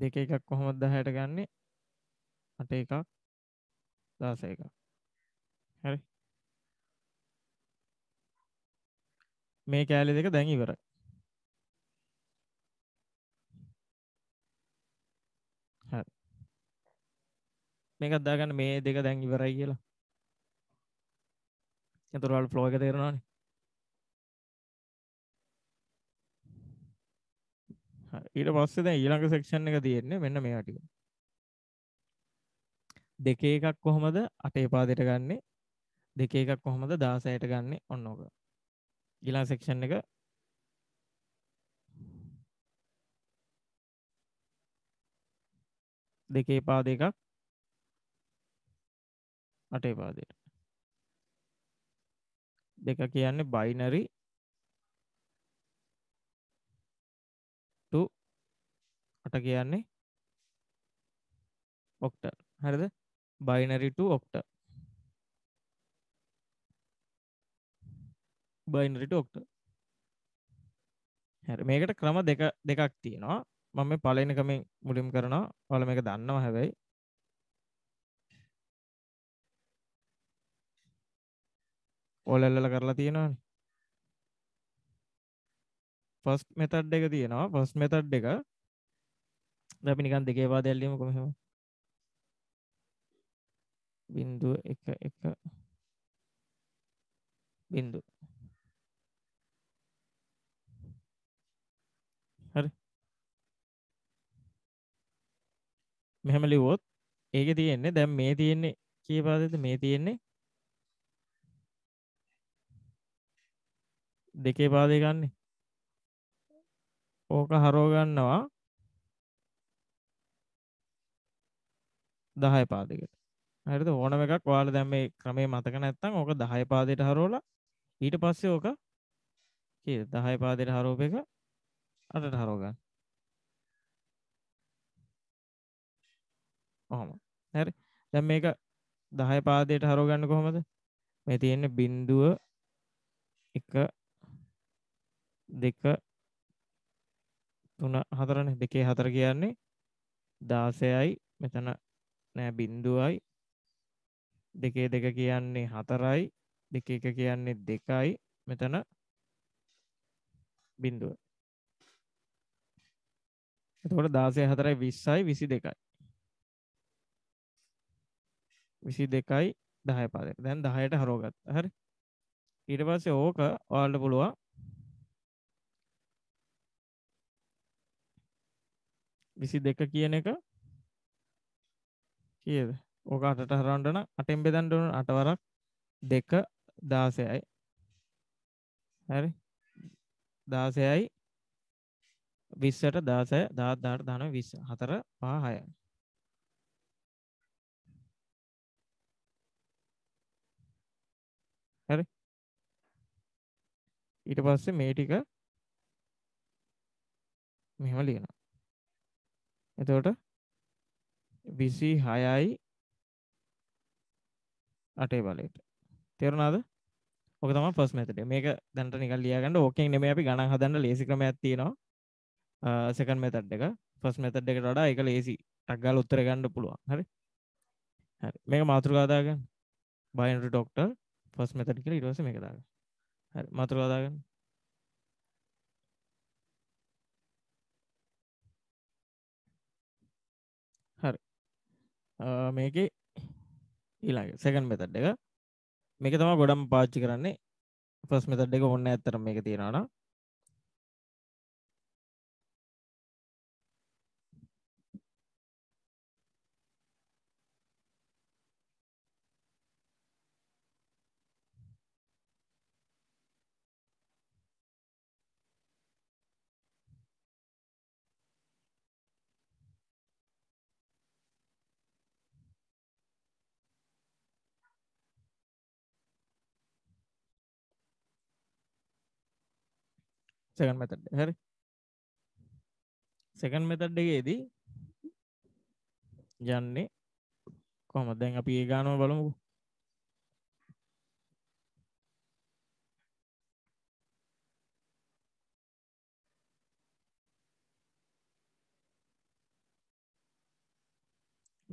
දෙක එකක් කොහොමද 10ට ගන්නෙ? 8 එකක් 16 එකක්. හරි. මේ කැලේ දෙක දැන් ඉවරයි. මේකත් දාගන්න මේ දෙක දැන් ඉවරයි කියලා එතකොට ඔයාලට ෆ්ලෝ එක තේරෙනවනේ ඊට පස්සේ දැන් ඊළඟ සෙක්ෂන් එක තියෙන්නේ මෙන්න මේ ටික. දෙකේ එකක් කොහමද 8 පාදයට ගන්නෙ? දෙකේ එකක් කොහමද 16ට ගන්නෙ? ඔන්න ඔක. ඊළඟ සෙක්ෂන් එක දෙකේ පාද එකක් අටේ පාදයට. දෙක කියන්නේ බයිනරි to අට කියන්නේ ඔක්ටල්. හරිද? Binary to octal. Binary to octal. හරි මේකට ක්‍රම දෙක දෙකක් තියෙනවා. මම මේ පළවෙනි කමෙන් මුලින් කරනවා. ඔයාලා මේක දන්නවා හැබැයි ඕලල්ලල කරලා තියෙනවානේ ෆස්ට් මෙතඩ් එක තියෙනවා ෆස්ට් මෙතඩ් එක අපි නිකන් දෙකේ පාද ඇල්ලීම කොහොම බින්දුව එක එක බින්දුව හරි මෙහෙම ලිවොත් ඒක තියෙන්නේ දැන් මේ තියෙන්නේ කීපාදද මේ තියෙන්නේ දෙකේ පාදේ ගන්න ඕක හරෝ ගන්නවා දහය පාදකට හරිද ඕනම එකක් ඔයාලා දැන් මේ ක්‍රමේ මතක නැත්නම් ඕක 10 පාදයට හරවලා ඊට පස්සේ ඕක කීයද 10 පාදයට හරවප එක 8ට හරව ගන්න. ඔහොම. හරි. දැන් මේක 10 පාදයට හරව ගන්න කොහමද? මේ තියෙන්නේ බිඳුව 1 දෙක තුන හතරන දෙකේ හතර කියන්නේ දාසයයි මෙතන නෑ බින්දුවයි දෙකේ දෙක කියන්නේ හතරයි දෙක එක කියන්නේ දෙකයි මෙතන බින්දුව එතකොට දාසය හතරයි විස්සයි විසි දෙකයි විසි දෙකයි දහය පාදක දැන් දහයට හරෝගත් හරි ඊට පස්සේ ඕක ඔයාලට පුළුවන් විසි දෙක කියන එක කියද ඕක අටට හරන්ටන අටෙන් බෙදන්ටන අටවරක් දෙක දාසයයි හැරි දාසයයි විස්සට දාසය දාත්දාට දන විස් හතර පාහය හැරි ඊට පස්සේ මේ ටික මෙහම ලියනවා එතකොට 26යි 8 බලයට. තේරුණාද? ඔක තමයි ෆස්ට් මෙතඩ් එක. මේක දැනට නිකන් ලියා ගන්න ඕකෙන් නෙමෙයි අපි ගණන් හදන්න ලේසි ක්‍රමයක් තියෙනවා. සෙකන්ඩ් මෙතඩ් එක. ෆස්ට් මෙතඩ් එකට වඩා ඒක ලේසි. ටක් ගාලා උත්තර ගන්න පුළුවන්. හරි? හරි. මේක මාතෘකාව දාගන්න. binary doctor ෆස්ට් මෙතඩ් කියලා ඊට පස්සේ මේක දාගන්න. හරි. මාතෘකාව දාගන්න. මේක ඊලා සැකන් මෙතඩ් එක මේක තම ගොඩම් පාච්චි කරන්නේ ෆස් මෙතඩ් එක ඔන්න ඇත්තර මේක තියෙනන සකන් මෙතඩ් හරි සකන් මෙතඩ්ඩගේදී යන්නේ කොහොම දැන් අපි ඒ ගානුව බලමුකු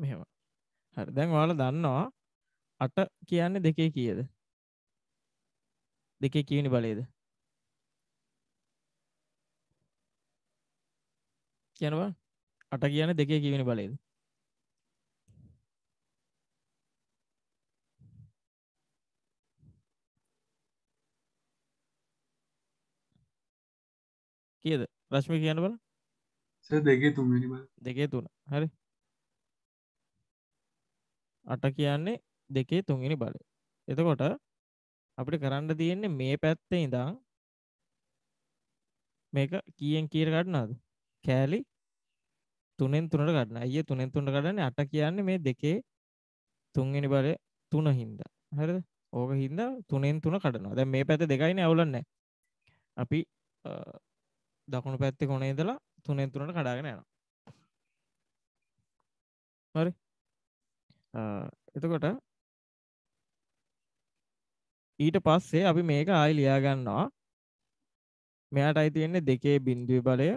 මෙහෙම හරි දැන් ඔයාල දන්නවා අට කියන්නේ දෙකේ කියද දෙකේ කියනි බලේද කියනවා අට කියන දෙකේ කියවෙන බලයද කියද රශ්මි කියන්න බල දෙකේ තුන්වෙනි බල දෙකේ තුන හරි අට කියන්නේ දෙකේ තුන්වෙනි බලය එතකොට අපිට කරන්න තියෙන්නේ මේ පැත්තේ ඉඳන් මේක කියෙන් කීර ගන්නාද කෑලි තුනෙන් තුනට ගන්න අය තුනෙන් තුනට ගඩන්න අට කියන්නේ මේ දෙකේ තුන්ගනි බල තුන හින්ද හරද ඕක හින්ද තුනෙන් තුන කඩනවා දැ මේ පැත දෙකයින ඇවුලන්න අපි දකුණු පැත්ති කොනේ දලා තුනෙන් තුනට කඩාගෙන යන හරි එතකොට ඊට පස්සේ අපි මේක ආයි ලියාගන්නවා මෙයාට අයි තියෙන්නේ දෙකේ බින්දුව බලය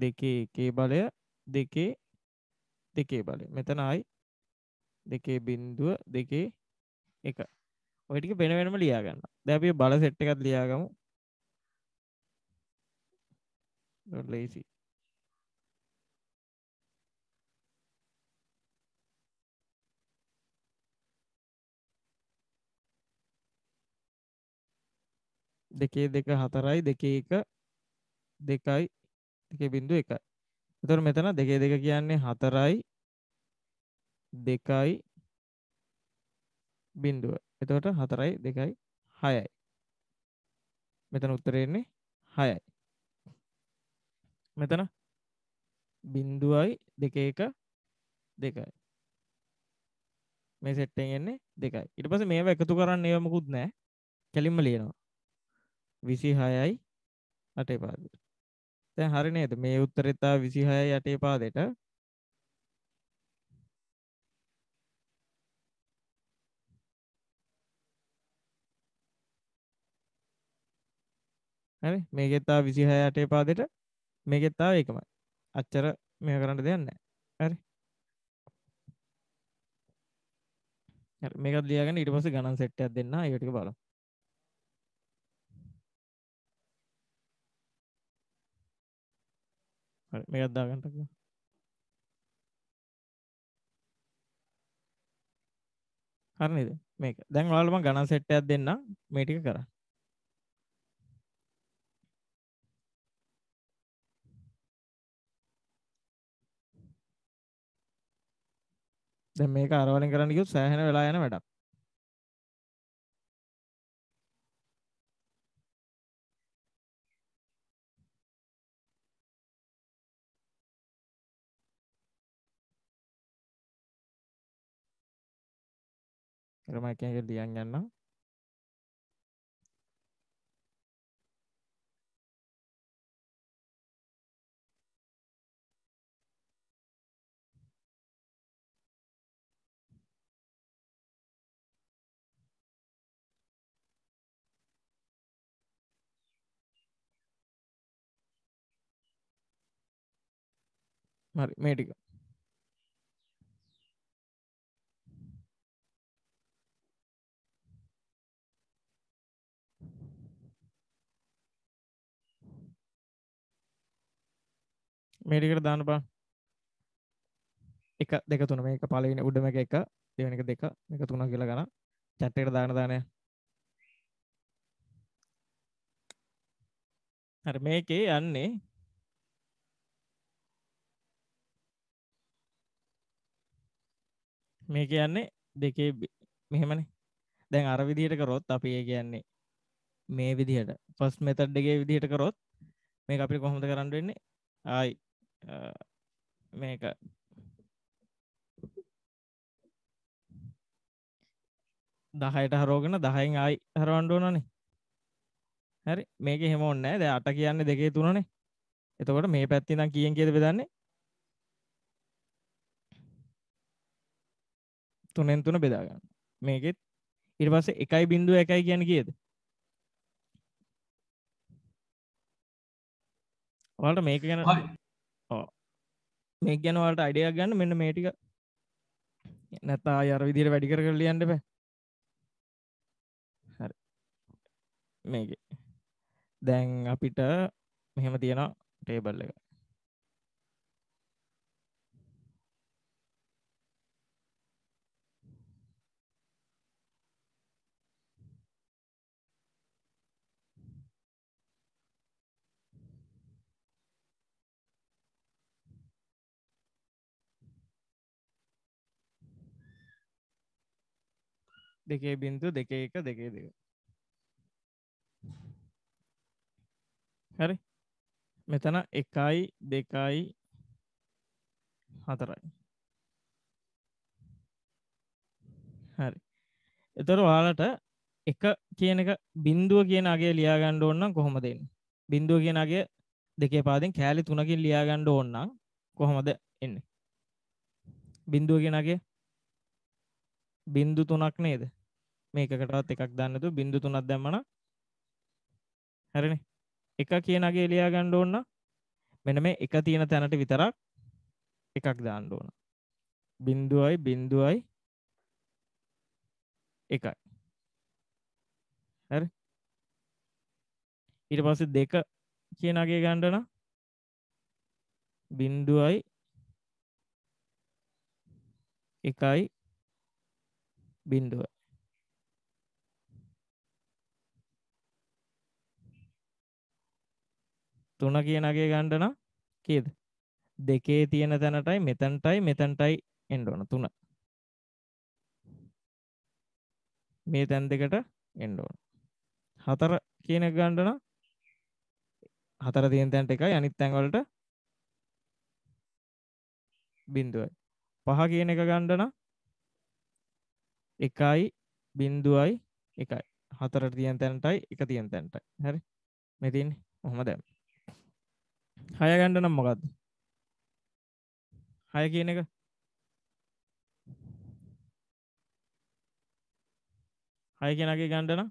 දෙකේ එකේ බලය දෙකේ දෙකේ බලය මෙතන ආයි දෙකේ බින්දුව දෙකේ එක ඔටික පෙනවෙනම ලියාගන්න දැපිය බල සෙට් එකත් ලියාගමු ලේසි දෙකේ දෙක හතරයි දෙකේ එක දෙකයි දෙකේ බිඳුව එකයි. එතකොට මෙතන දෙකේ දෙක කියන්නේ හතරයි දෙකයි බිඳුව. එතකොට හතරයි දෙකයි හයයි. මෙතන උත්තරේ එන්නේ හයයි. මෙතන බිඳුවයි දෙක එක දෙකයි. මේ සෙට් එකෙන් එන්නේ දෙකයි. ඊට පස්සේ මේව එකතු කරන්න ඒව මොකුත් නැහැ. කැලින්ම ලියනවා. 26යි 8 පාදයට. දැන් හරි නේද මේ උත්තරේතා 26 යටේ පාදෙට හරි මේකෙත් ආ 26 යටේ පාදෙට මේකෙත් ආ ඒකමයි අච්චර මේක කරන්න දෙයක් නැහැ හරි හරි මේකත් ලියාගෙන ඊට පස්සේ ගණන් සෙට් එකක් දෙන්න ඒක ටික බලමු හරි මේකත් දාගන්නකෝ හරි නේද මේක දැන් ඔයාලට මම ගණන් සෙට් එකක් දෙන්නම් මේ ටික කරා දැන් මේක අර වලින් කරන්න ගියොත් සෑහෙන වෙලා යන වැඩක් ඒකම එකෙන් එක ලියන් යන්නම් හරි මේ ටික මේ ටිකට දාන්න බලන්න. 1 2 3 මේක පළවෙනි උඩම එක 1 දෙවෙනි එක 2 මේක 3 කියලා ගණන් chat එකට දාන්න දානය. හරි මේකේ යන්නේ මේ කියන්නේ දෙකේ මෙහෙමනේ දැන් අර විදිහට කරොත් අපි ඒ කියන්නේ මේ විදිහට ෆස්ට් මෙතඩ් එකේ විදිහට කරොත් මේක අපිට කොහොමද කරන්න වෙන්නේ ආයි මේක දහයට හරෝගෙන දහයින් ආයි හරවන්ඩ ඕනනේ හැරි මේක හෙම ඔන්නෑ ද අට කියන්නේ දෙකේ තුනනේ එතකොට මේ පැත්ති නම් කියෙන් කියද බෙදන්නේ තුනෙන් තුන බෙදාගන්න මේකෙත් ඉට පස්සේ එකයි බින්දුව එකයි කියන කියද ඔට මේක ගැන මේ ගැනවලට අඩිය ගන්න මෙන්න මේටික නැතා අර විදිර වැඩිකර කරලියන්න බෑ හරි මේක දැන් අපිට මෙහෙම තියෙන ටේබල් එක දෙකේ බින්දු දෙක එක දෙකේ දෙක හරි මෙතන එකයි දෙකයි හතරයි හරි එතර වාලට එක කියන එක බින්දුව කියනගේ ලියාගණ්ඩ ඕන්නම් කොහොම දෙන්න බින්දුව කියනගේ දෙකේ පාදෙන් කෑලි තුනකින් ලියාගණ්ඩ ඕන්නම් කොහොමද එන්න බින්දුව කියනගේ බින්දු තුනක් නේද මේකටත් එකක් දන්නතු බින්දු තුනක් දැම්මන හැරණ එක කියනගේ එලියා ගණ්ඩ ඕන්න මෙන මේ එක තියෙන තැනට විතරක් එකක් දාණ්ඩ ඕන බින්දුවයි බින්දුවයි එකයි හැරි ඊට පස්සේ දෙක කියනගේ ගණ්ඩන බින්දුවයි එකයි බිඳුව තුන කියන අගේ ගන්න නම් කීයද දෙකේ තියෙන තැනටයි මෙතනටයි මෙතනටයි එන්න ඕන තුන මේ තැන් දෙකට එන්න ඕන හතර කියන එක ගන්න නම් හතර තියෙන තැනට එකයි අනිත් තැන් වලට බිඳුවයි පහ කියන එක ගන්න නම් එකයි බින්දුවයි එකයි හතරට තියන් තැනටයි එක තියන් තැන්ටයි හැරි මෙතින් හොම දැම් හයගණ්ඩ නම් මොකක්ද හය කියන එක හය කෙනගේ ගණ්ඩන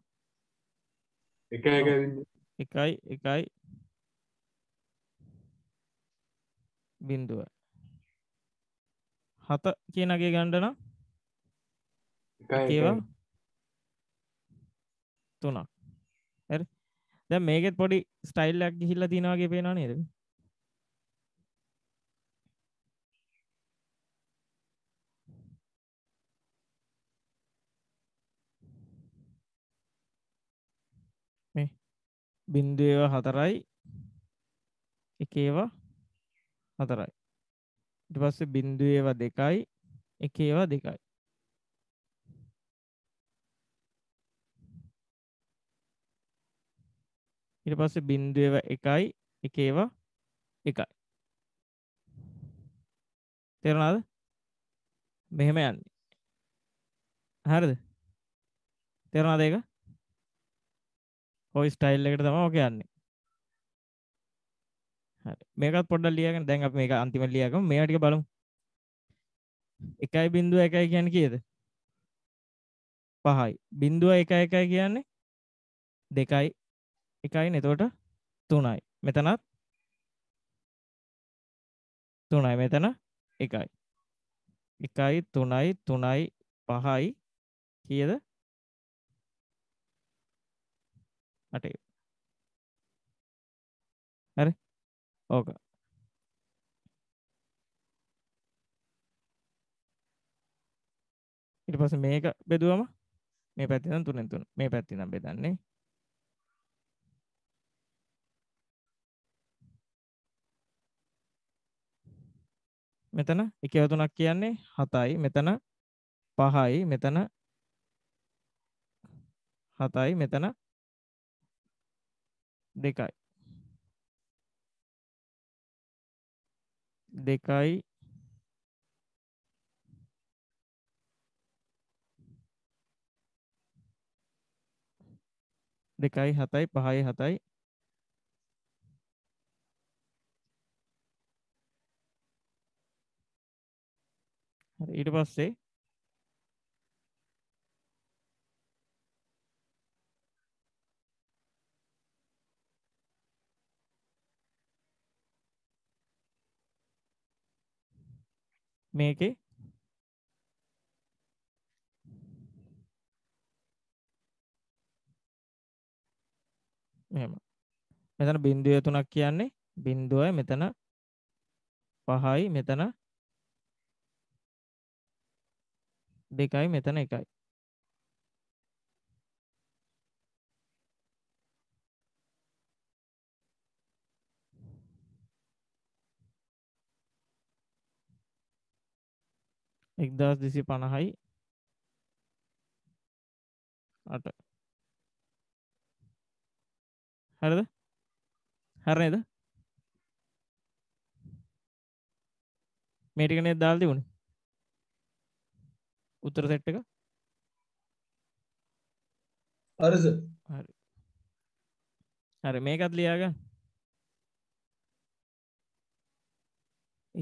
එකයි එකයි බින්දුව හත කියනගේ ගණ්ඩනම් ඒවා තුනක් ඇ දැ මේකෙත් පොඩි ස්ටයිල්ලක් ගිහිල්ල දිනාගේ පේනා නේද මේ බින්දුව හතරයි එකේවා හතරයි ඉට පස්සේ බින්දුවේවා දෙකයි එකේවා දෙකයි ඊට පස්සේ බින්දුව එකයි එකේවා එකයි තේරුණාද මෙහෙම යන්නේ හරිද තේරුණාද ඒක ඔය ස්ටයිල් එකට තමයි ඔක යන්නේ හරි මේකත් පොඩ්ඩක් ලියගෙන දැන් අපි මේක අන්තිමට ලියගමු මේවා ටික බලමු 1.1 කියන්නේ කීයද 5යි 0.1 කියන්නේ 2යි එකයින් එතකොට තුනයි මෙතනත් තුනයි මෙතන එකයි එකයි තුනයි තුනයි පහයි කියද අටේ හරි ඕක ඉට පස මේක බෙදුවම මේ පැත්තිනම් තුනෙන් තුන මේ පැත්තිනම් බෙදන්නේ මෙතන 1 3ක් කියන්නේ 7යි මෙතන 5යි මෙතන 7යි මෙතන 2යි 2යි දෙකයි හතයි පහයි හතයි හරි ඊට පස්සේ මේකේ මෙහෙම මෙතන බිංදුව තුනක් කියන්නේ බිංදුවයි මෙතන පහයි මෙතන දෙකයි මෙතන එකයි. එක්දස් දෙසි පණහයි අට හරද හැරනේද මේටිකනේ දාල් දෙවුණේ උත්තර සෙට් එක හරිස හරි හරි මේකත් ලියාගන්න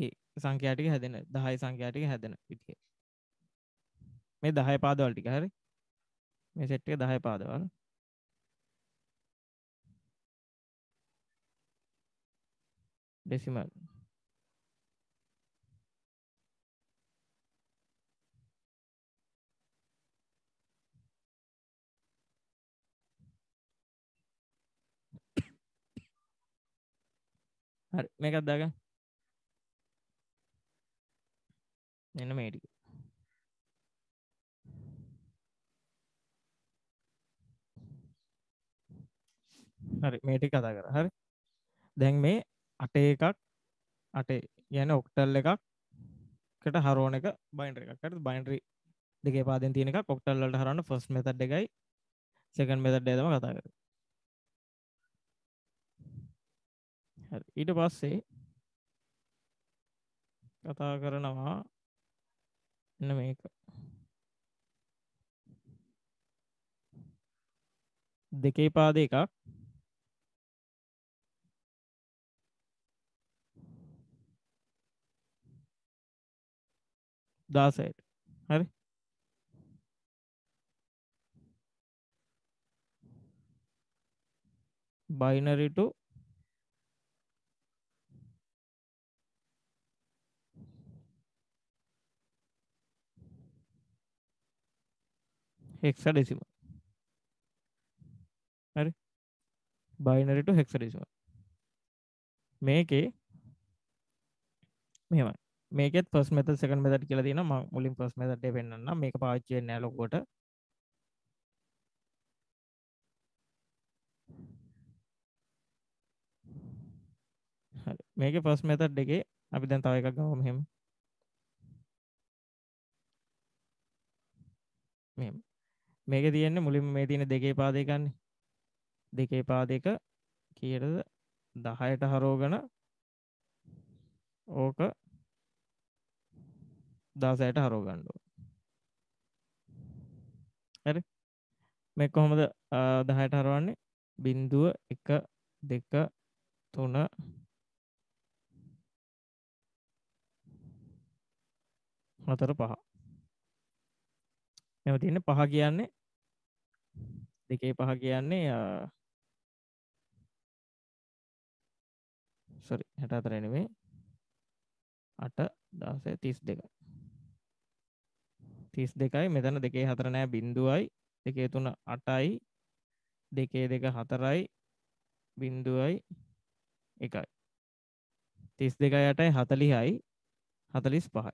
ඒ සංඛ්‍යාටික හැදෙන 10 සංඛ්‍යාටික හැදෙන විදිය මේ 10 පාදවල ටික හරි මේ සෙට් එක 10 පාදවල decimal හරි මේකත් දාගන්න මෙන්න මේ ටික හරි මේ ටික කතා කරා හරි දැන් මේ අටේ එකක් අටේ කියන්නේ ඔක්ටල් එකක් කට හරෝන එක බයින්ඩර් එකක් හරිද බයින්ඩරි දෙකේ පාදෙන් තියෙන එකක් ඔක්ටල් වලට හරවන්න ෆස්ට් මෙතඩ් එකයි සෙකන්ඩ් මෙතඩ් එකයි තමයි කතා කරන්නේ හරි ඊට පස්සේ කතා කරනවා එන්න මේක දෙකේ පාද එකක් දාසයට හරි බයිනරිටු හෙක්සඩෙසිමල් හරි බයිනරි ටු හෙක්සඩෙසිමල් මේකේ මෙහෙමයි මේකෙත් ෆස් මෙත සකන් මෙතට කියලා තියෙන ම මුලින් පස් මෙතට පෙන්න්න මේක පාච්චය නෑලොකොට මේක පස් මෙතට් එකේ අපි දැන් තව එකක් ගවම හෙම මෙම මේක තියෙන්නේ මුලින්ම මේ තියෙන දෙකේ පාදයකන්නේ දෙකේ පාදයක කීයටද 10ට හරවගෙන ඕක 16ට හරව ගන්න හරි මේ කොහොමද 10ට හරවන්නේ බිංදුව 1 2 3 4 5 එහෙම තියෙන්නේ පහ කියන්නේ දෙකේ පහ කියන්නේ සොරි හැට අතර නෙමේ අට දසේ තිස් දෙක තිස් දෙකයි මෙතන දෙකේ හතර නෑ බින්දුවයි දෙකේ තුන අටයි දෙකේ දෙක හතරයි බින්දුවයි එකයි තිස් දෙකයි අටයි හතලිහයි හතලිස් පහයි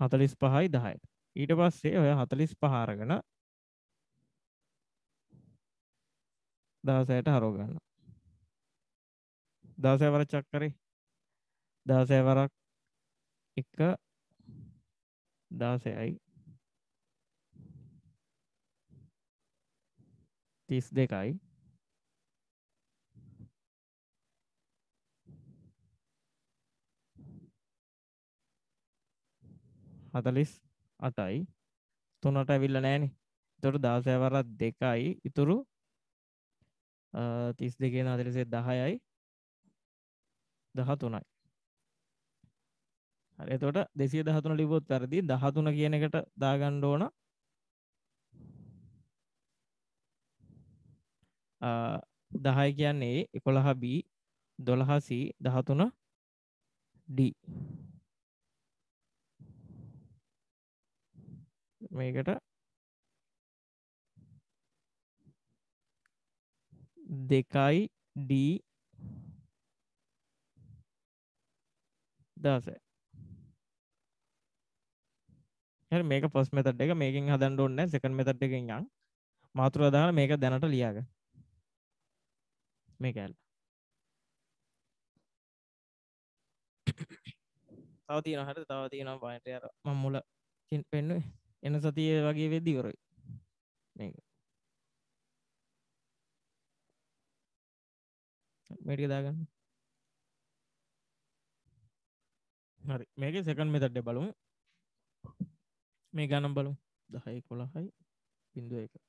හතලිස් පහයි දහයට ඊට පස්සේ ඔය හතලිස් පහාරගන දාසයට හරෝගන්න දාසයවර චක්කරේ දාසයවරක් එක දාසයයි තිස් දෙකයි හතලිස් අතයි තුනට ඇවිල්ල නෑනේ තොට දාසයවරත් දෙකයි ඉතුරු තිස් දෙකෙන අතරිසේ දහයයි දහ තුනයි එතොට දෙසිය දහතුන ලිබොත් වැරදි දහතුන කියන එකට දාගණ්ඩ ඕන දහය කියන්නේ එකොළහ බී දොළහසී දහතුන ඩී මේකට දෙකයි D දස මේක පස් මෙතට එක මේකින් හදන් ඔන්න සකන් මෙතට් එක යම් මාතුර දාන මේක දැනට ලියාග මේ කැල්ල තව තියෙන හට තව තියෙනවා පයින්ට අර මම් මුල පෙන්නුවේ එන සතිය වගේ වෙද්දි ඉවරයි මේක මේ ටික දාගන්න හරි මේක සෙකන්ඩ් මෙතඩ් එක බලමු මේ ගණන් බලමු 10 11යි 01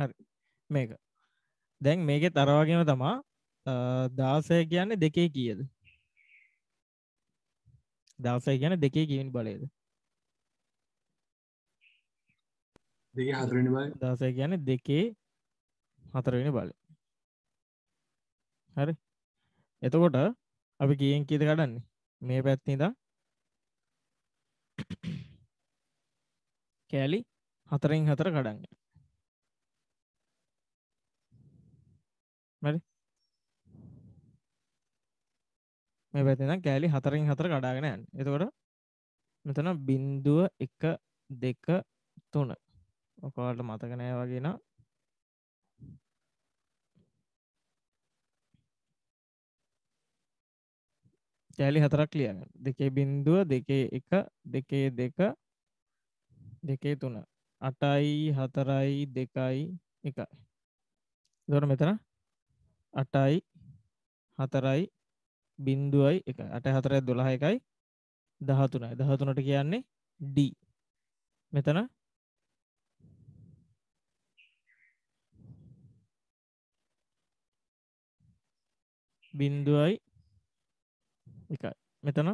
හරි මේක දැන් මේකෙ තරවාගේම තමා දාසය කියන්නේ දෙකේ කියද දවසය ගැන දෙකේ කියවින් බලයද දසය ගැන දෙකේ හතරවෙන බල හරි එතකොට අපි කියෙන් කියද කඩන්නේ මේ පැත්තිද කෑලි හතරෙන් හතර කඩන්න වැඩි මේ පැත්තේ ඉඳන් කෑලි 4න් 4 කඩාගෙන යන්නේ. එතකොට මෙතන බිංදුව 1 2 3 ඔකාලට මතක නෑ වගේ නා කෑලි හතරක් ලියන්න දෙකේ බින්දුව දෙකේ එක දෙකේ දෙක දෙකේ තුන අටයි හතරයි දෙකයි එකයි දොර මෙතන අටයි හතරයි බින්දුවයි එක අට හතරයි දොළහ එකයි දහතුනයි දහතුනට කියන්නේ ඩ මෙතන බින්දුවයි එකයි මෙතන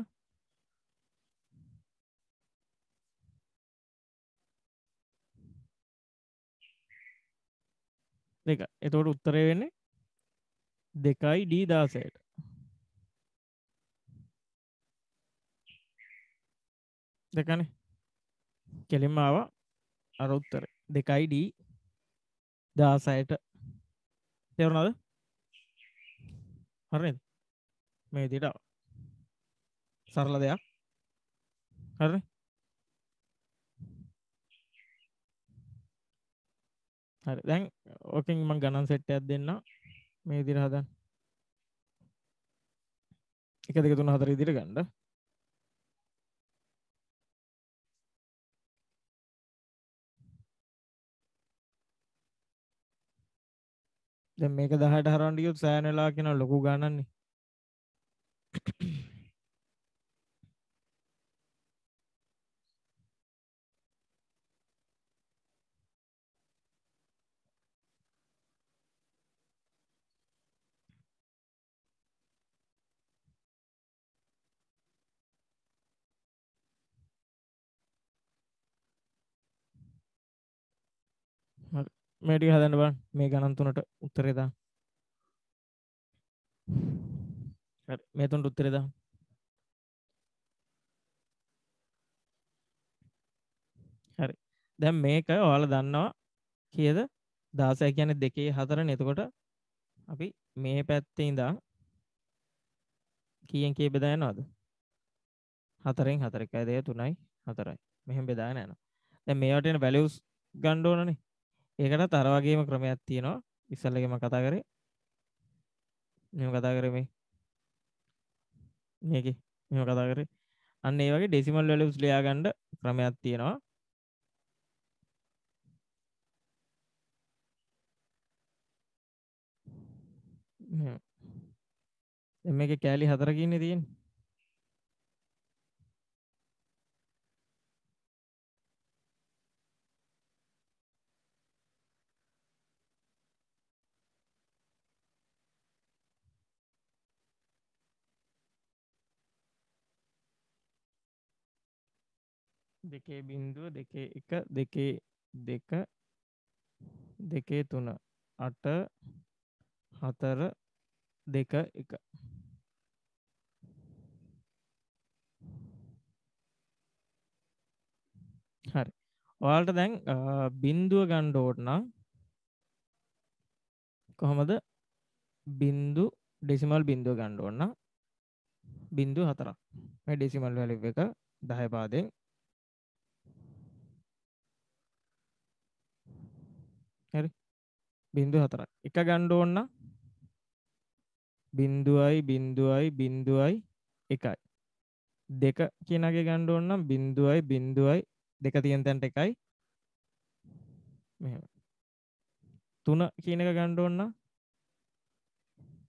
එක එතවට උත්තරය වෙන්නේ දෙකයි ඩී දාසයට දෙකන කෙලින්ම ආව අර උත්තර දෙකයි ඩී දාසයට තේරුණාද හරිද මේ විදිහට ආවා සරල දෙයක් හරි හරි දැන් ඕකෙන් මම ගණන් සෙට් එකක් දෙන්නම් මේ විදිහට හදන්න. 1 2 3 4 විදිහට ගන්න. දැන් මේක 10ට හරවන්න ගියොත් සෑහන වෙලා කියන ලොකු ගණන්නේ. මේ ටික හදන්න බලන්න මේ ගණන් තුනට උත්තරේ දාන්න. හරි මේ තුනට උත්තරේ දාන්න. හරි. දැන් මේක ඔයාලා දන්නවා කීයද? 16 කියන්නේ 2 4 නේ. එතකොට අපි මේ පැත්තේ ඉඳන් කීයෙන් කී බෙදා යනවද? 4න් 4 1 2 3යි 4යි. මෙහෙම බෙදාගෙන යනවා. දැන් මේවට එන values ගන්න ඕනනේ. ඒකටත් අර වගේම ක්‍රමයක් තියෙනවා ඉස්සල්ලා මම කතා කරේ මෙහෙම කතා කරේ මේ මේකේ මෙහෙම කතා කරේ අන්න ඒ වගේ ඩෙසිමල් වැලියුස් ලියා ගන්න ක්‍රමයක් තියෙනවා මේක කෑලි හතරකින්නේ තියෙන්නේ දෙකේ බින්දුව දෙකේ එක දෙකේ දෙක දෙකේ තුන අට හතර දෙක එක හරි ඔයාලට දැන් බින්දුව ගන්න ඕන නම් කොහමද බින්දු ඩෙසිමල් බින්දුව ගන්න ඕන නම් බින්දුව හතරක් මේ ඩෙසිමල් වැලියු එක 10 පාදෙන් හරි බින්දුව හතරක් එක ගන්න ඕන නම් බින්දුවයි බින්දුවයි බින්දුවයි එකයි දෙක කියන එකේ ගන්න ඕන නම් බින්දුවයි බින්දුවයි දෙක තියෙන තැනට එකයි මෙහෙම තුන කියන එක ගන්න ඕන නම්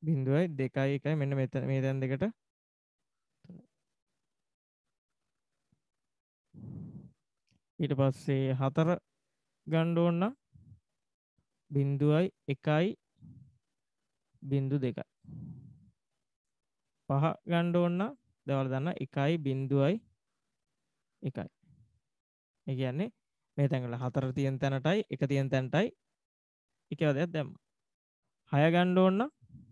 බින්දුවයි දෙකයි එකයි මෙන්න මෙතන මේ තැන් දෙකට ඊට පස්සේ හතර ගන්න ඕන නම් බින්දුවයි එකයි බින්දු දෙකයි පහ ගණ්ඩ ඔන්න දවල් දන්න එකයි බින්දුවයි එකයි ඒ කියන්නේ මේ තැඟල හතර තියෙන් තැනටයි එක තියෙන් තැන්ටයි එකව දෙයක් දැම්ම හය ගණ්ඩ ඔන්න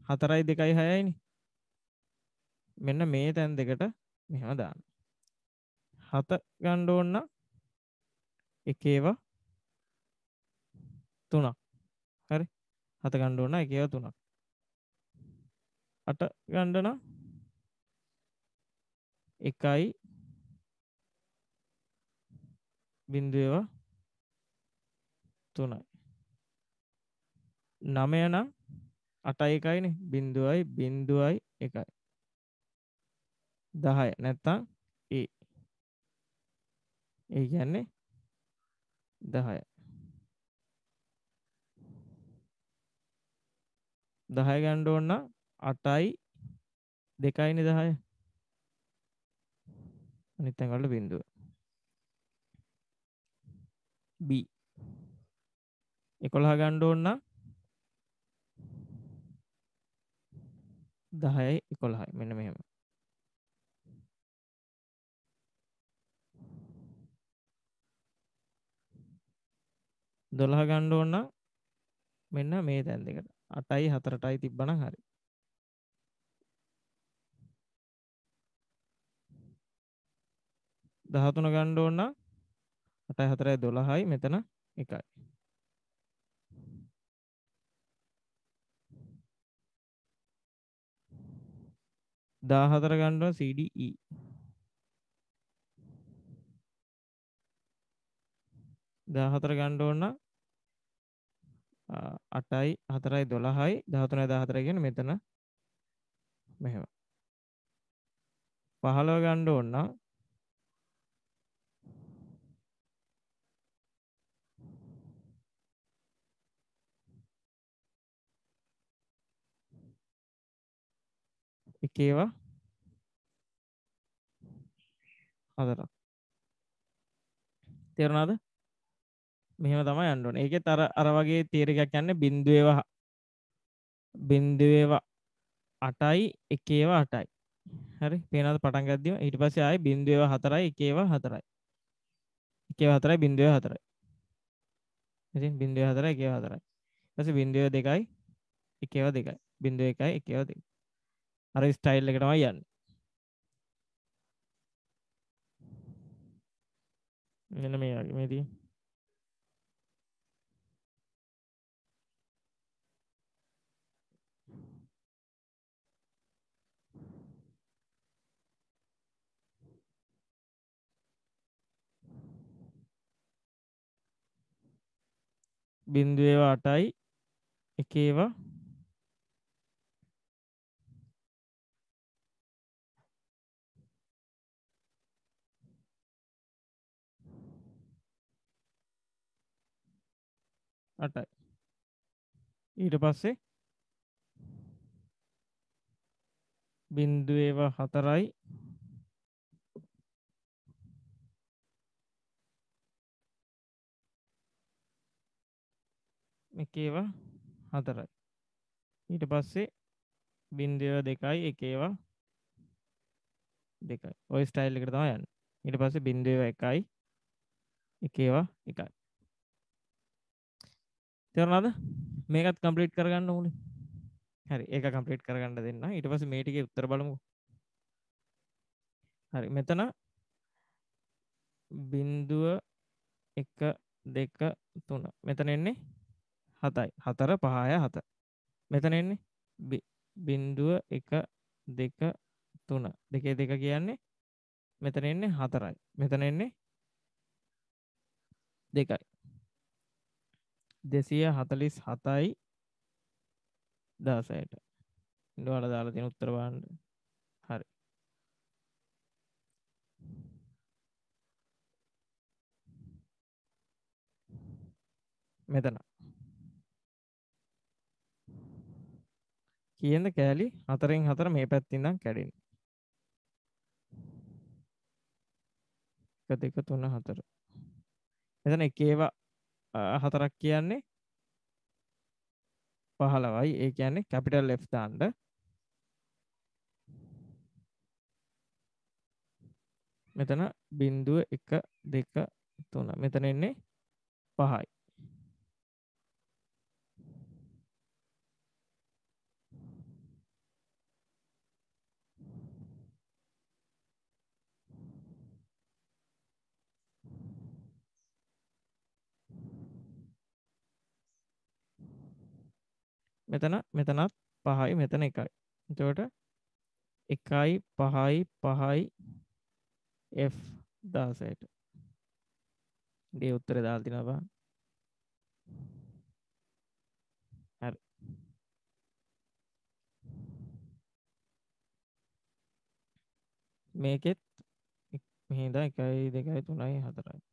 හතරයි දෙකයි හයයිනි මෙන්න මේ තැන් දෙකට මෙහම දාන්න හත ගණ්ඩ ඔන්න එකේවා තුනක් හරි හත ගණ්ඩ ඕන එකව තුනක් අට ගණ්ඩන එකයි බින්දුවවා තුනයි නමයනම් අටයි එකයින බින්දුවයි බින්දුවයි එකයි දහය නැත්තං ඒ ඒ කියන්නේ දහය 10 ගන්න ඕන 8යි 2යිනේ 10 අනිත් තැන් වල බිඳුව B 11 ගන්න ඕන 10යි 11යි මෙන්න මෙහෙම දොළහ ගණ්ඩ ඕන්න මෙන්න මේ තැන් දෙකට 8යි 4ටයි තිබ්බනම් හරි. දහතුන ගණ්ඩ ඕන්න අටයි හතරයි දොළහයි මෙතන එකයි. දාහතර ගණ්ඩුව CDE දාහතර ගණ්ඩ ඕන්න අටයි හතරයි දොළහයි දහතුනයි දාහතර ගෙන මෙතන මෙහෙම පහළව ගණ්ඩ ඔන්න එකේවා හදරක් තේරුණාද මෙහම තම යන්ඩුවන ඒක තර අර වගේ තේරකයක් යන්න බින්දුවවා බින්දුවවා අටයි එකේවා අටයි හරි පේනද පටන්ගදදිම ඊට පස්සේ ආයි බින්දුව හතරයි එකේවා හතරයි එකේ හතරයි බින්දුව හතරයි ඉතින් බින්දුව හතරයි එකේ හතරයි පස්සේ බින්දුව දෙකයි එකේව දෙකයි බින්දුව එකයි එකේව දෙකයි අර ස්ටයිල් එක තමයි යන්නේ මෙන්න මේ වගේ මේ තියෙන්නේ බිඳු ඒවා 8යි එක ඒවා අටයි ඊට පස්සේ බින්දු ඒවා හතරයි එකේවා හතරයි. ඊට පස්සේ බින්දුව දෙකයි එකේවා දෙකයි. ওই ස්ටයිල් එකට තමයි යන්නේ. ඊට පස්සේ බින්දුව එකයි එකේවා එකයි. තේරුණාද? මේකත් කම්ප්ලීට් කරගන්න ඕනේ. හරි ඒක කම්ප්ලීට් කරගන්න දෙන්න. ඊට පස්සේ මේ ටිකේ උත්තර බලමු. හරි මෙතන බින්දුව 1 2 3 මෙතන එන්නේ හතයි හතර පහය හත මෙතන එන්නේ බින්දුව එක දෙක තුන දෙකේ දෙක කියන්නේ මෙතන එන්නේ හතරයි මෙතන එන්නේ දෙකයි දෙසිය හතලිස් හතයි දාසයට ඉඩවල දාලා තින උත්තර බාන්ඩ හරි මෙතන කියන්න කෑලි හතරෙන් හතර මේ පැත්තින්නම් කැඩෙන එක දෙක තුන්න හතර එතන එකේවා හතරක් කියන්නේ පහලවයි ඒ කියන්නේ කැපිටල් ලෙෆ් දාන්න මෙතන බින්දුව එක දෙක තුන මෙතන එන්නේ පහයි මෙතන මෙතනත් පහයි මෙතන එකයි එතකොට එකයි පහයි පහයි F දාසයට ගේ උත්තර දාල්තින බා හරි මේකෙත් මෙහිදා එකයි දෙකයි තුනයි හතරයි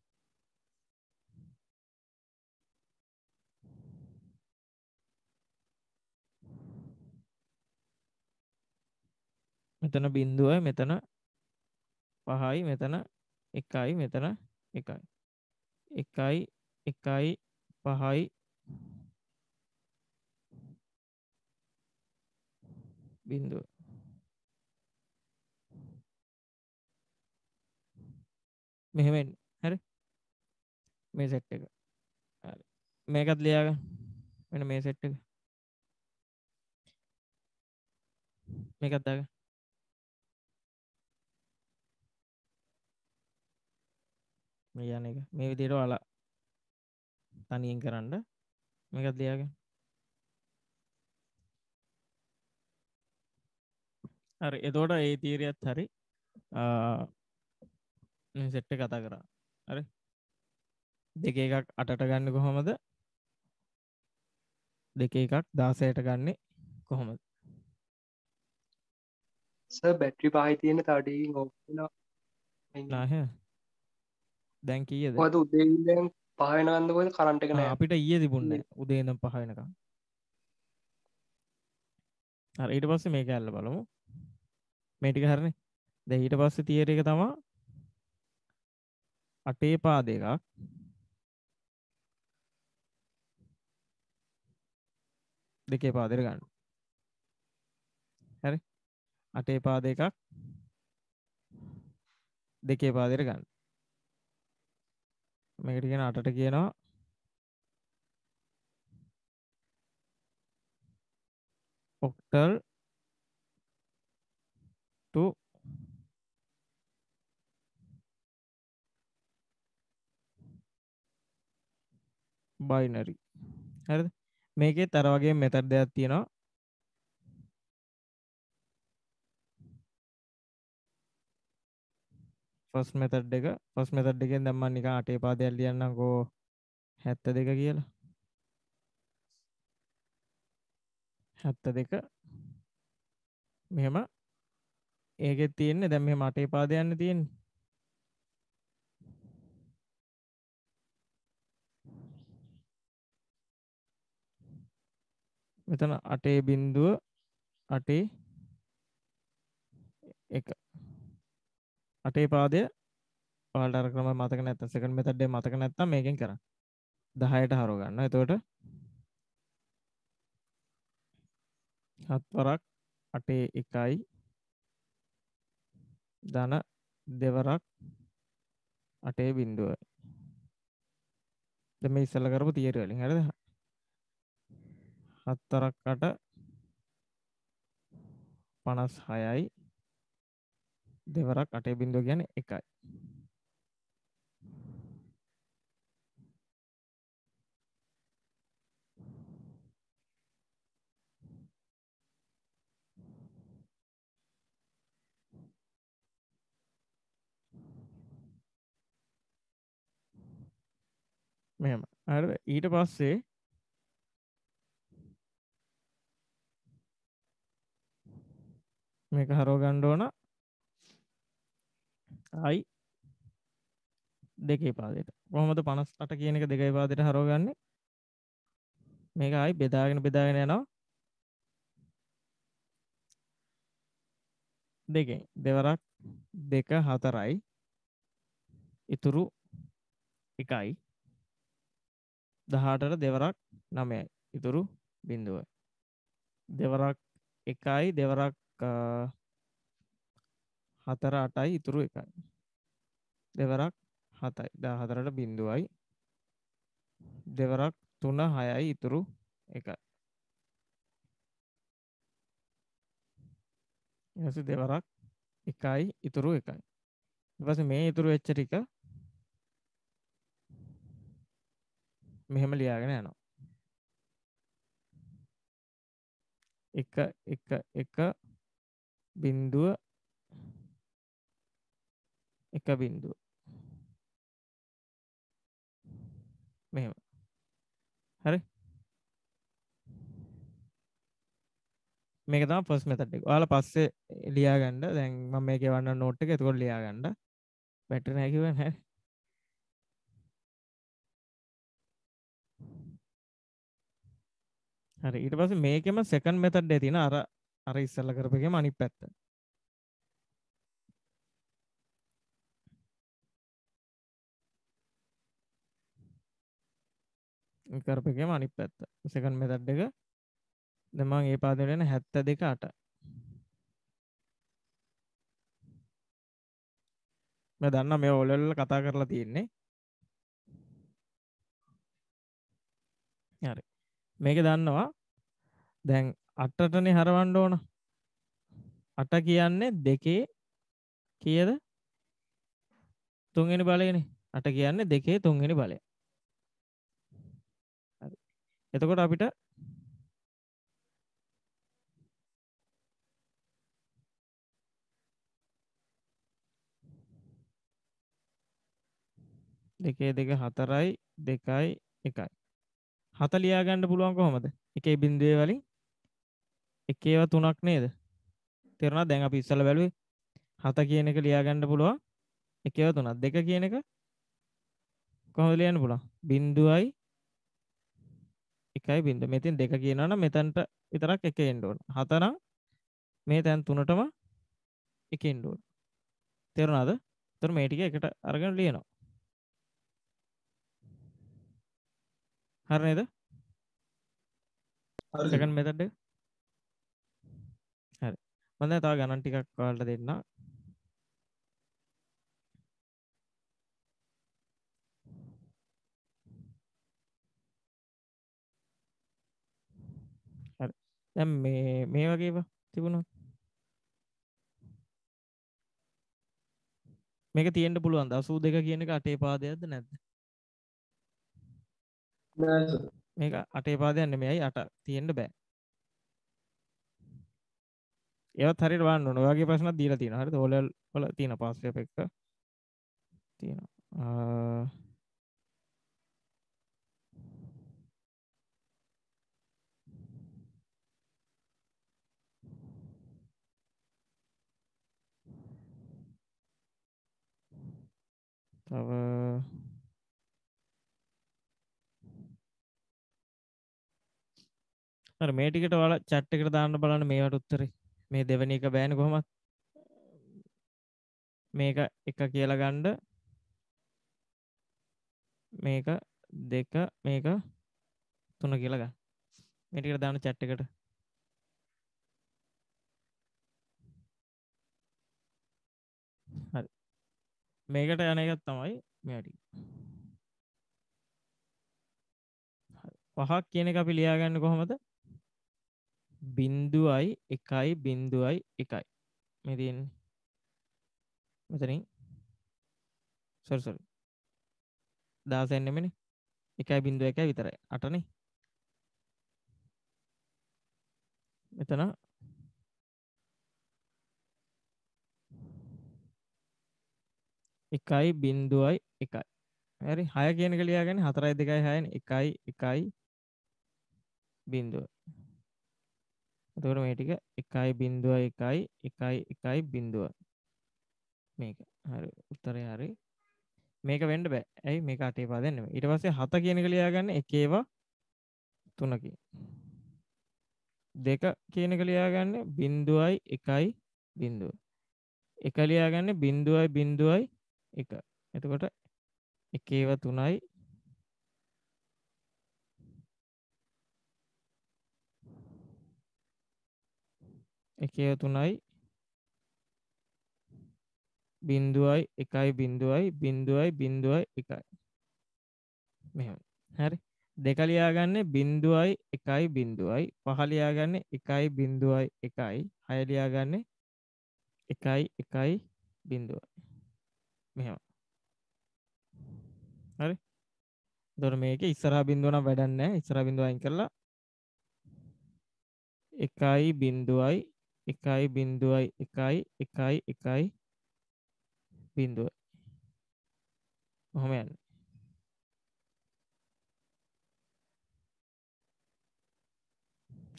මෙතන බින්දුවයි මෙතන පහයි මෙතන එකයි මෙතන එකයි එකයි එකයි පහයි බින්දුව මෙහෙම එන්න හරි මේ සෙට් එක හරි මේකත් ලියාගන්න මෙන්න මේ සෙට් එක මේකත් දාගන්න මේ යන එක මේ විදියට ඔයාලා තනියෙන් කරන්න මේකත් ලියාගෙන හරි එතකොට ඒ තීරියත් හරි සෙට්ට කතා කරා හරි දෙක එකක් අටට ගන්න කොහොමද දෙක එකක් දාසයට ගන්නේ කොහොමද බැට්‍රි පාහි තියෙන තඩී ඕ නාහ දැන් කියද උදේ පහනගන්නකොද කරන්ට කන අපිට ඊය තිබුන්න උදේන පහනකම් ඊට පස්ස මේක ඇල්ල බලමු මේටික හරණ ද ඊට පස්ස තියර එක තමා අටේ පා දෙකක් දෙකේ පාදර ගන්න හැරි අටේ පා දෙකක් දෙකේ පාදර ගන්න මේකට කියන අටට කියනවා ඔක්ටල් to binary හරිද මේකේ තර වගේ මෙතඩ් දෙයක් තියෙනවා ෆස් මෙතඩ් එක ෆස් මෙතඩ් එකෙන් දැම්ම නික අටේ පාදයක් ලියන්නකෝ හැත්ත දෙක කියලා හැත්ත දෙක මෙහෙම ඒකෙත් තියෙන්නේ දැන් මෙහෙම අටේ පාදයන්න තියෙන්නේ මෙතන අටේ බින්දුව අටේ එක අටේ පාදය පාල්ටර ක්‍රම මතක නැත සකන් මෙතඩ්ඩේ මතක නැත්තම් මේකෙන් කර දහයට හරෝගන්න එතවට හත්වරක් අටේ එකයි ධන දෙවරක් අටේ බින්දුව දෙම ඉස්සල කරපු තියර වලින් හරිද හත්තරක් අට පනස් හයයි දෙවරක් 8 බිංදුව කියන්නේ 1යි. මෙහෙම. හරිද? ඊට පස්සේ මේක හරව ගන්න ඕන හයි දෙකේ පාදයට කොහොමද 58 කියන එක දෙකේ පාදයට හරවගන්නේ මේක ආයි බෙදාගෙන බෙදාගෙන යනවා දෙකෙන් දෙවරක් දෙක හතරයි ඉතුරු එකයි දහටට දෙවරක් නමයයි ඉතුරු බිඳුව දෙවරක් එකයි දෙවරක් හතර අටයි ඉතුරු එකයි. දෙවරක් හතයි දාහතරට බින්දුවයි දෙවරක් තුන හයයි ඉතුරු එකයි. ඉවස දෙවරක් එකයි ඉතුරු එකයි. ඉවස මේ ඉතුරු වෙච්ච ටික මෙහෙම ලියාගෙන යනවා. එක එක එක බින්දුව එක බින්දුව මෙහෙම හරි මේක තම පස් මෙතට එක යාල පස්සේ ලියාගන්න දැන් ම මේක වන්න නෝට් එක එතකොට ලියාගන්න බැටර නැකිව හැ හරි ඊට පස්සේ මේකෙම සෙකන්ඩ් මෙතඩ් එකේ තියෙන අර අර ඉස්සෙල්ලා කරපේකම අනිත් පැත්ත කරපකම අනි පැත්ත සකන් මෙතට් එක දෙමන් ඒ පාදලෙන හැත්ත දෙක අට මෙ දන්න මේ ඔලල්ල කතා කරලා තියෙන්නේ හරි මේක දන්නවා දැන් අටටන හරවන්ඩ ඕන අට කියන්නේ දෙකේ කියද තුන්ගෙන බලයන අට කියන්නේ දෙකේ තුන්ගෙන බලය එතකොට අපිට දෙකේ දෙක හතරයි දෙකයි එකයි හත ලියා ගන්න පුළුවන් කොහොමද එකේ බින්දුවේ වලින් එකේව තුනක් නේද තේරුණා දැන් අපි ඉස්සලා බැලුවේ හත කියන එක ලියා ගන්න පුළුවන් එකේව තුනක් දෙක කියන එක කොහොමද ලියන්න පුළුවන් බින්දුවයි එකයි බින්දු මෙතින් දෙක කියනවන මෙතැන්ට විතරක් එක එන්ඩෝන් හතනම් මේ තැන් තුනටම එක එන්ඩෝන් තෙරුණාද තුර මේටික එකට අරගෙන ලියනවා හරනේද සකන් මෙතඩ හරි මඳ තව ගණන් ටිකක් කාල්ට දෙන්න දැම් මේ මේ වගේ තිබුණොත් මේක තියෙන්ට පුළුවන් දසූ දෙක කියන එක අටේ පාදයක්ද නැද්ද මේක අටේ පාදයන්න මෙයයි අට තියෙන්ට බෑ ඒත් හරි වන්න නොවගේ ප්‍රශ්න දීලා තියෙන හරි ෝලල් වල තියෙන පස්සය පෙක්ක තියෙනවා තව අර මේ ටිකට ඔයාලා chat එකට දාන්න බලන්න මේවට උත්තරේ. මේ දෙවෙනි එක බෑනේ කොහොමත්. මේක එක කියලා ගන්න. මේක දෙක මේක තුන කියලා ගන්න. මේ ටිකට දාන්න chat එකට. මේකට යන එකත් තමයි මෙටි පහක් කියන එක අපි ලියාගන්න කොහොමද බින්දුවයි එකයි බින්දුවයි එකයි මෙතින් මෙතනින් සොරසොල් දාසෙන්නෙමනි එකයි බින්දුව එකයි විතරයි අටනේ මෙතන එකයි බින්දුවයි එකයි හරි හය කියනක ලියාගෙන හතරයි දෙකයි හයන එකයි එකයි බින්දුව එතකොට මේ ටික එකයි බින්දුව එකයි එකයි එකයි බින්දුව මේක හරි උත්තරය හරි මේක වෙන්න බෑ ඇයි මේක අටේ පා දෙන්න ඊට පස්සේ හත කියන එක ලියාගන්න එකේවා තුනකින් දෙක කියන එක ලියාගන්න බින්දුවයි එකයි බින්දුව එක ලියාගන්න බින්දුවයි බින්දුවයි එක එතකොට එකේව තුනයි එකේව තුනයි බින්දුවයි එකයි බින්දුවයි බින්දුවයි බින්දුවයි එකයි මෙහම හැරි දෙකලියාගන්න බින්දුවයි එකයි බින්දුවයි පහලියාගන්න එකයි බින්දුවයි එකයි හයලියාගන්න එකයි එකයි බින්දුවයි මෙහෙම හරි එතකොට මේක ඉස්සරහා බිඳුව නම් වැඩක් නැහැ ඉස්සරහා බිඳුව අයින් කරලා 1යි බිඳුවයි 1යි බිඳුවයි 1යි 1යි 1යි බිඳුවයි ඔහොම යන්නේ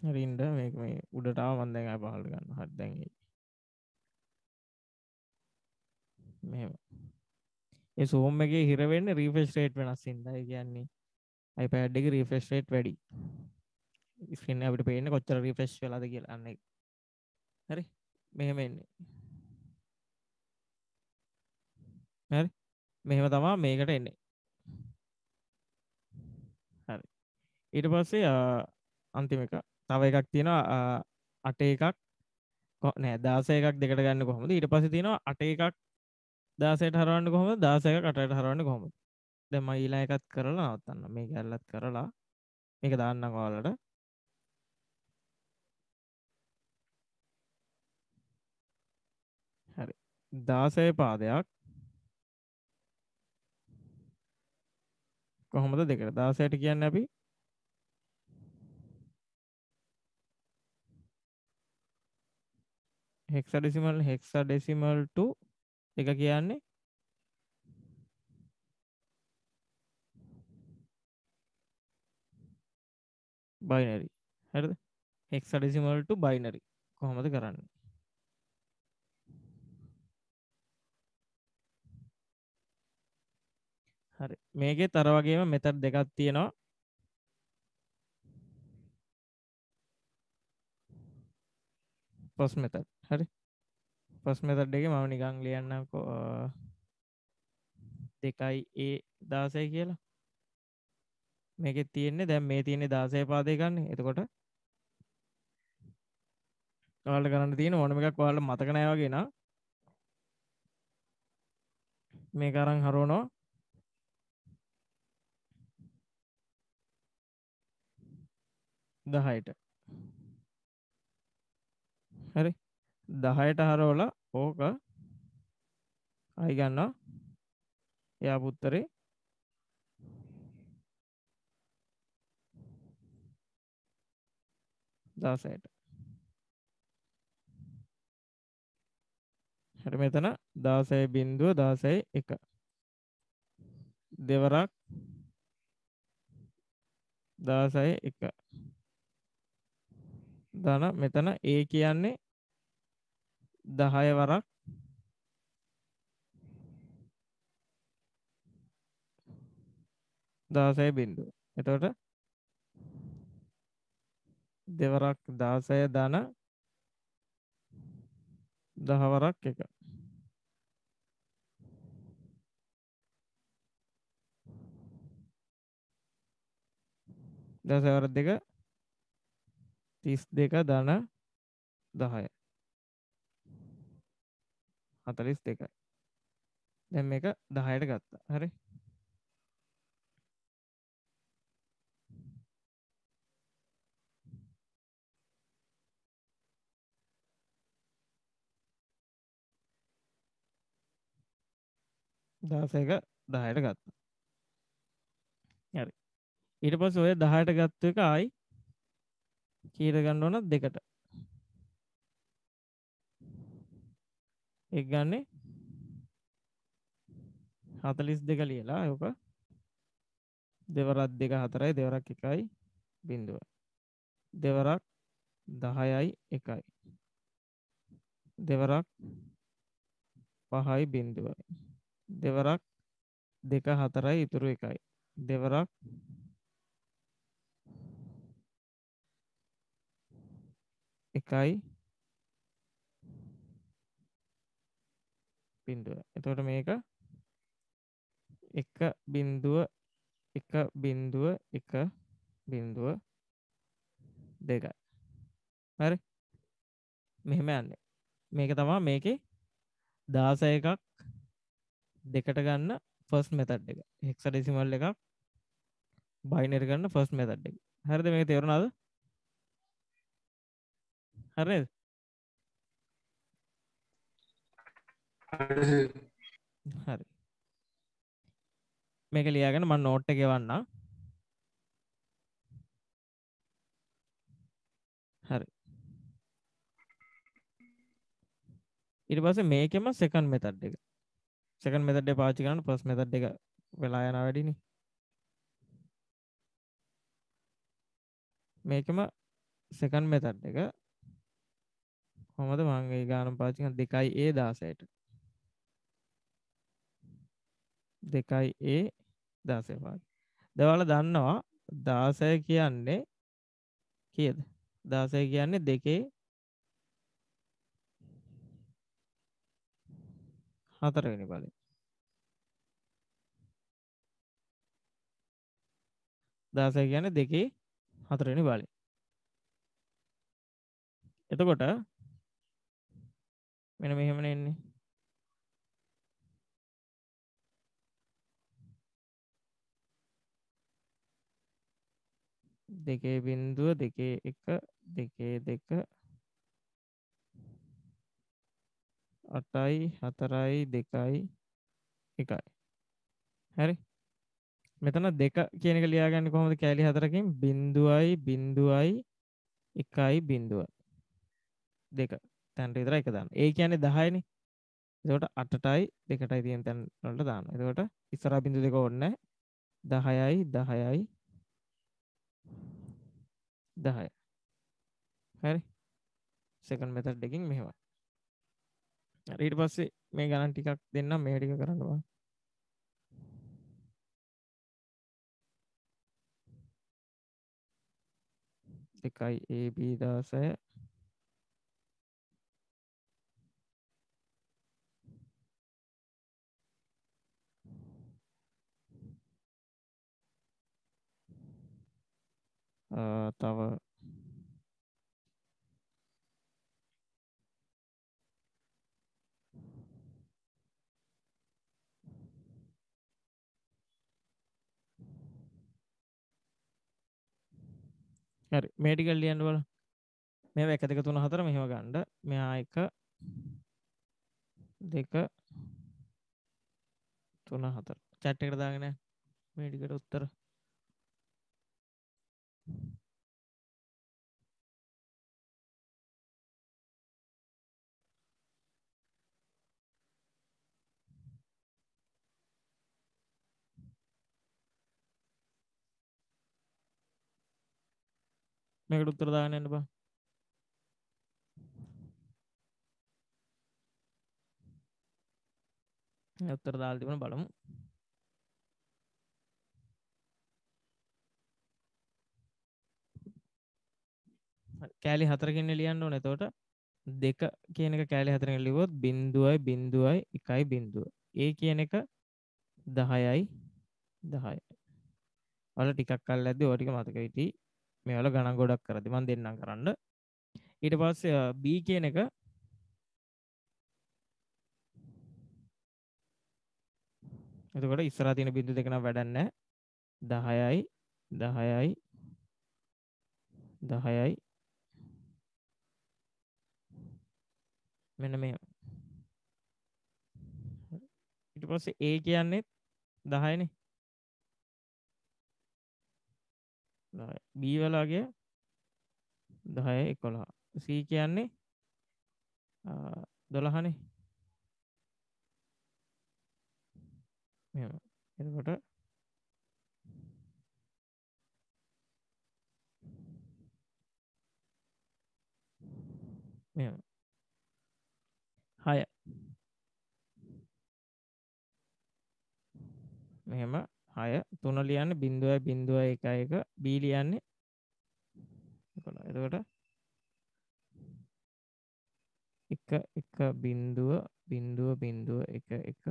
හරි ඉන්න මේක මේ උඩට ආව මම දැන් ආය පහළට ගන්න හරි දැන් එයි මෙහෙම ඒ සෝම් එකේ හිර වෙන්නේ රිෆ්‍රෙෂ් රේට් වෙනස් හින්දා ඒ කියන්නේ iPad එකේ රිෆ්‍රෙෂ් රේට් වැඩි ස්ක්‍රීන් එක අපිට පේන්නේ කොච්චර රිෆ්‍රෙෂ් වෙලාද කියලා අන්න ඒක හරි මෙහෙම එන්නේ හරි මෙහෙම තමා මේකට එන්නේ හරි ඊට පස්සේ අන්තිම එක තව එකක් තියෙනවා අට එකක් නෑ දාස එකක් දෙකට ගන්න කොහොමද ඊට පස්සේ තියෙනවා අට එකක් දාසයට හරවන්න කොහොම දාසයක කටයට හරවන්න කොහොම දැ ම ඊලා එකත් කරලා නවත්තන්න මේ ගැල්ලත් කරලා මේක දාන්න කෝලට හරි දාසය පාදයක් කොහොමද දෙකට දාසයට කියන්න අපි හෙක්සා ඩෙසිමල් හෙක්සා ඩෙසිමල් 2 එක කියන්නේ බයිනරි හරිද හෙක්සඩිසිමල් ටු බයිනරි කොහොමද කරන්නේ හරි මේකේ තර වගේම මෙතඩ් දෙකක් තියෙනවා පොස් මෙතඩ් හරි පස් මෙතඩ් එක මම නිකං ලියන්න දෙකයි ඒ දාසය කියලා මේක තියෙන්නේ දැම් මේ තියන්නේ දාසය පාදයකන්න එතකොට කාලට කරන්න තියෙන ඕනම එකක් වාල මතකනෑවගෙන මේ කරං හරුණෝ දහයට හරි දහයට හරෝල ඕක අයිගන්නවා එයා පුත්තරේ දාසයට හරි මෙතන දාසය බින්දුව දාසය එක දෙවරක් දාසය එක දන මෙතන ඒ කියන්නේ දහය වරක් දාසය බින්දුව එතකොට දෙවරක් දාසය දන දහවරක් එක දසවර දෙක තිස් දෙක දන දහය හතලිස් දෙකයි දැම් එක දහයට ගත්තා හරි දාසයක දහයට ගත්තා හරි ඊට පස් ඔය දහයට ගත්ත එක ආයි කීර ගන්න ඕන දෙකට එක ගන්නේ හතලිස් දෙක ලියලා යක දෙවරත් දෙක හතරයි දෙවරක් එකයි බිඳුව දෙවරක් දහයයි එකයි දෙවරක් පහයි බිඳුවයි දෙවරක් දෙක හතරයි ඉතුරු එකයි දෙවරක් එකයි බිින්දුව එතකොට මේක එක බින්දුව එක බින්දුව එක බින්දුව දෙකයි හරි මෙහෙම යන්නේ මේක තමා මේකේ දාස එකක් දෙකට ගන්න ෆස් මෙතට් එක හෙක්ස ඩෙසිමල් එකක් බයිනර ගන්න ෆස් මෙතට් එක හරිද මේ තේරුණාද හරිද හරි මේක ලියාගෙන මම නෝට් එක ගෙවන්නම් හරි ඊට පස්සේ මේකෙම සෙකන්ඩ් මෙතඩ් එක සෙකන්ඩ් මෙතඩ් එක පාවිච්චි කරන්න ෆස්ට් මෙතඩ් එක වෙලා යනවා වැඩිනේ මේකම සෙකන්ඩ් මෙතඩ් එක කොහොමද මම ඒ ගානම් පාවිච්චි කරන 2යි A 16ට දෙකයි ඒ දාසයපාද දවල දන්නවා දාසය කියන්නේ කියද දාසය කියන්නේ දෙකේ හතරවෙනි බලය දාසය කියන්නේ දෙකේ හතරවෙනි බලය එතකොට මෙන මෙහෙමන එන්නේ දෙකේ බින්දුව දෙකේ එක දෙකේ දෙක අටයි හතරයි දෙකයි එකයි හැරි මෙතන දෙක කියනක ලියාගන්න කොහොමද කෑලි හතරකින් බින්දුවයි බින්දුවයි එකයි බින්දුවයි දෙක තැන්ට විතර එක දාන්න ඒ කියන්නේ දහයනේ එතකොට අටටයි දෙකටයි තියෙන තැන් වලට දාන්න එතකොට ඉස්සරහා බින්දු දෙක ඕනේ නැහැ 10යි 10යි දහය හරි සකන් මෙතට දෙකින් මෙහෙම ඊට පස්සේ මේ ගණන් ටිකක් දෙන්න මේ ටික කරන්නවා එකයි AB දාසය තව හරි මේ ටික ලියන්න බල මේවා 1 2 3 4 මෙහෙම ගන්න මෙහා 1 2 3 4 chat එකට දාගෙන මේ ටිකට උත්තර මේකට උත්තර දාගෙන යන්න බා. උත්තර දාලා තිබුණ බලමු. කෑලි හතරකින්න ලියන්න ඕන එතෝට දෙක කියන කෑලි හතරෙන් ලිවොත් බින්දුවයි බින්දුවයි එකයි බින්දුව ඒ කියන එක දහයයි දහය වල ටිකක් කල් ඇද ඕටික මතක විටි මේවල ගණන් ගොඩක් කරති මන් දෙන්නම් කරන්න ඊට පස්ස බී කියන එක එතකොට ඉස්සරා තියෙන බිඳු දෙකන වැඩන්න දහයයි දහයයි දහයයි මෙන්න මේ ඉට පස්සේ ඒ කියන්නේ දහයන බීවලාගේ දහය එකොලා සී කියන්නේ දොළහනේ මෙම එකොට මෙම හය මෙහෙම හය තුන ලියන්න බින්දුව බින්දුව එක එක බී ලියන්නේ එතකොට එක එක බින්දුව බින්දුව බින්දුව එක එක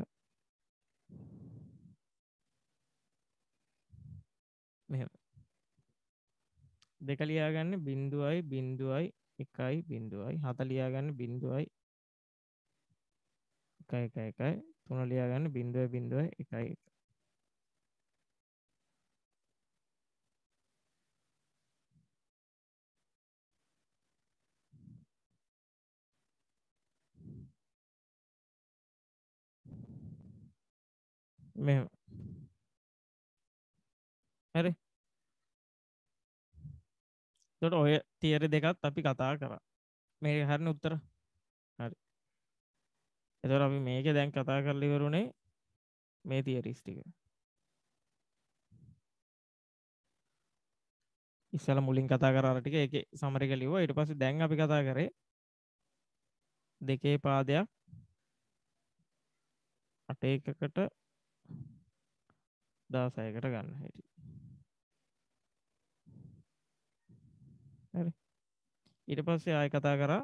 මෙහෙම දෙක ලියාගන්න බින්දුවයි බින්දුවයි එකයි බින්දුවයි හත ලියාගන්න බින්දුවයි 1 1 1 3 ලියා ගන්න 0 0 1 1 මෙහෙම හරි එතකොට ඔය තියරි දෙකත් අපි කතා කරා මේක හරිනේ උත්තර එතොර අපි මේක දැන් කතා කරලිවරුණේ මේ තියරිස් ටික ඉස්සල මුලින් කතා කරටික එක සමරික ලිව ඉට පස දැන් අපි කතා කරේ දෙකේ පාදයක් අට එකකට දාසයකට ගන්න හැටි හරි ඊට පස්සේ ආය කතා කරා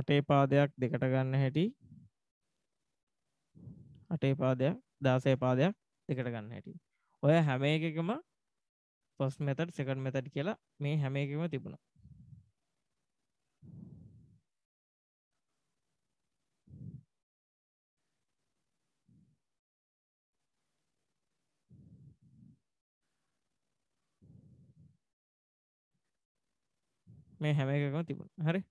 අටේ පාදයක් දෙකට ගන්න හැටි අටේ පාදයක් දාසේ පාදයක් දෙකට ගන්න හැටි ඔය හැම එකකම පස් මෙතට සෙකන් මෙතට කියලා මේ හැම එකම තිබුණ මේ හැම එකකම තිබුණ හරි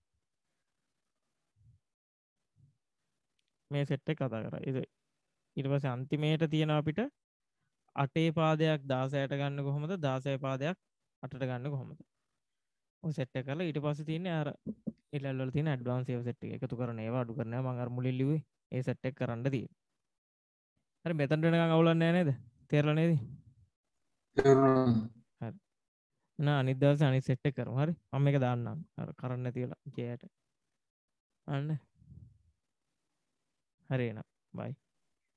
මේ සෙට්ට කතා කර ඉ ඉටපස අන්තිමයට තියෙන අපිට අටේ පාදයක් දාසයට ගන්න කොහොමද දාසය පාදයක් අටට ගන්න කොහොමද සෙට්ට කල ඉට පස තියන අර ඉල්ල තින ඩ්වන් සේව සට් එකතු කරන ඒවා අඩු කරන මඟර මුලිල්ලිව ඒ සට්ටක් කරන්න දී හරි මෙතන්ටන අවුලන්න නේද තේරලනේද අනිදස අනි සෙට්ට කරම හරි අම්ම එක දාන්නම් කරන්න තියලා ජයට අන්න हरे राम बाय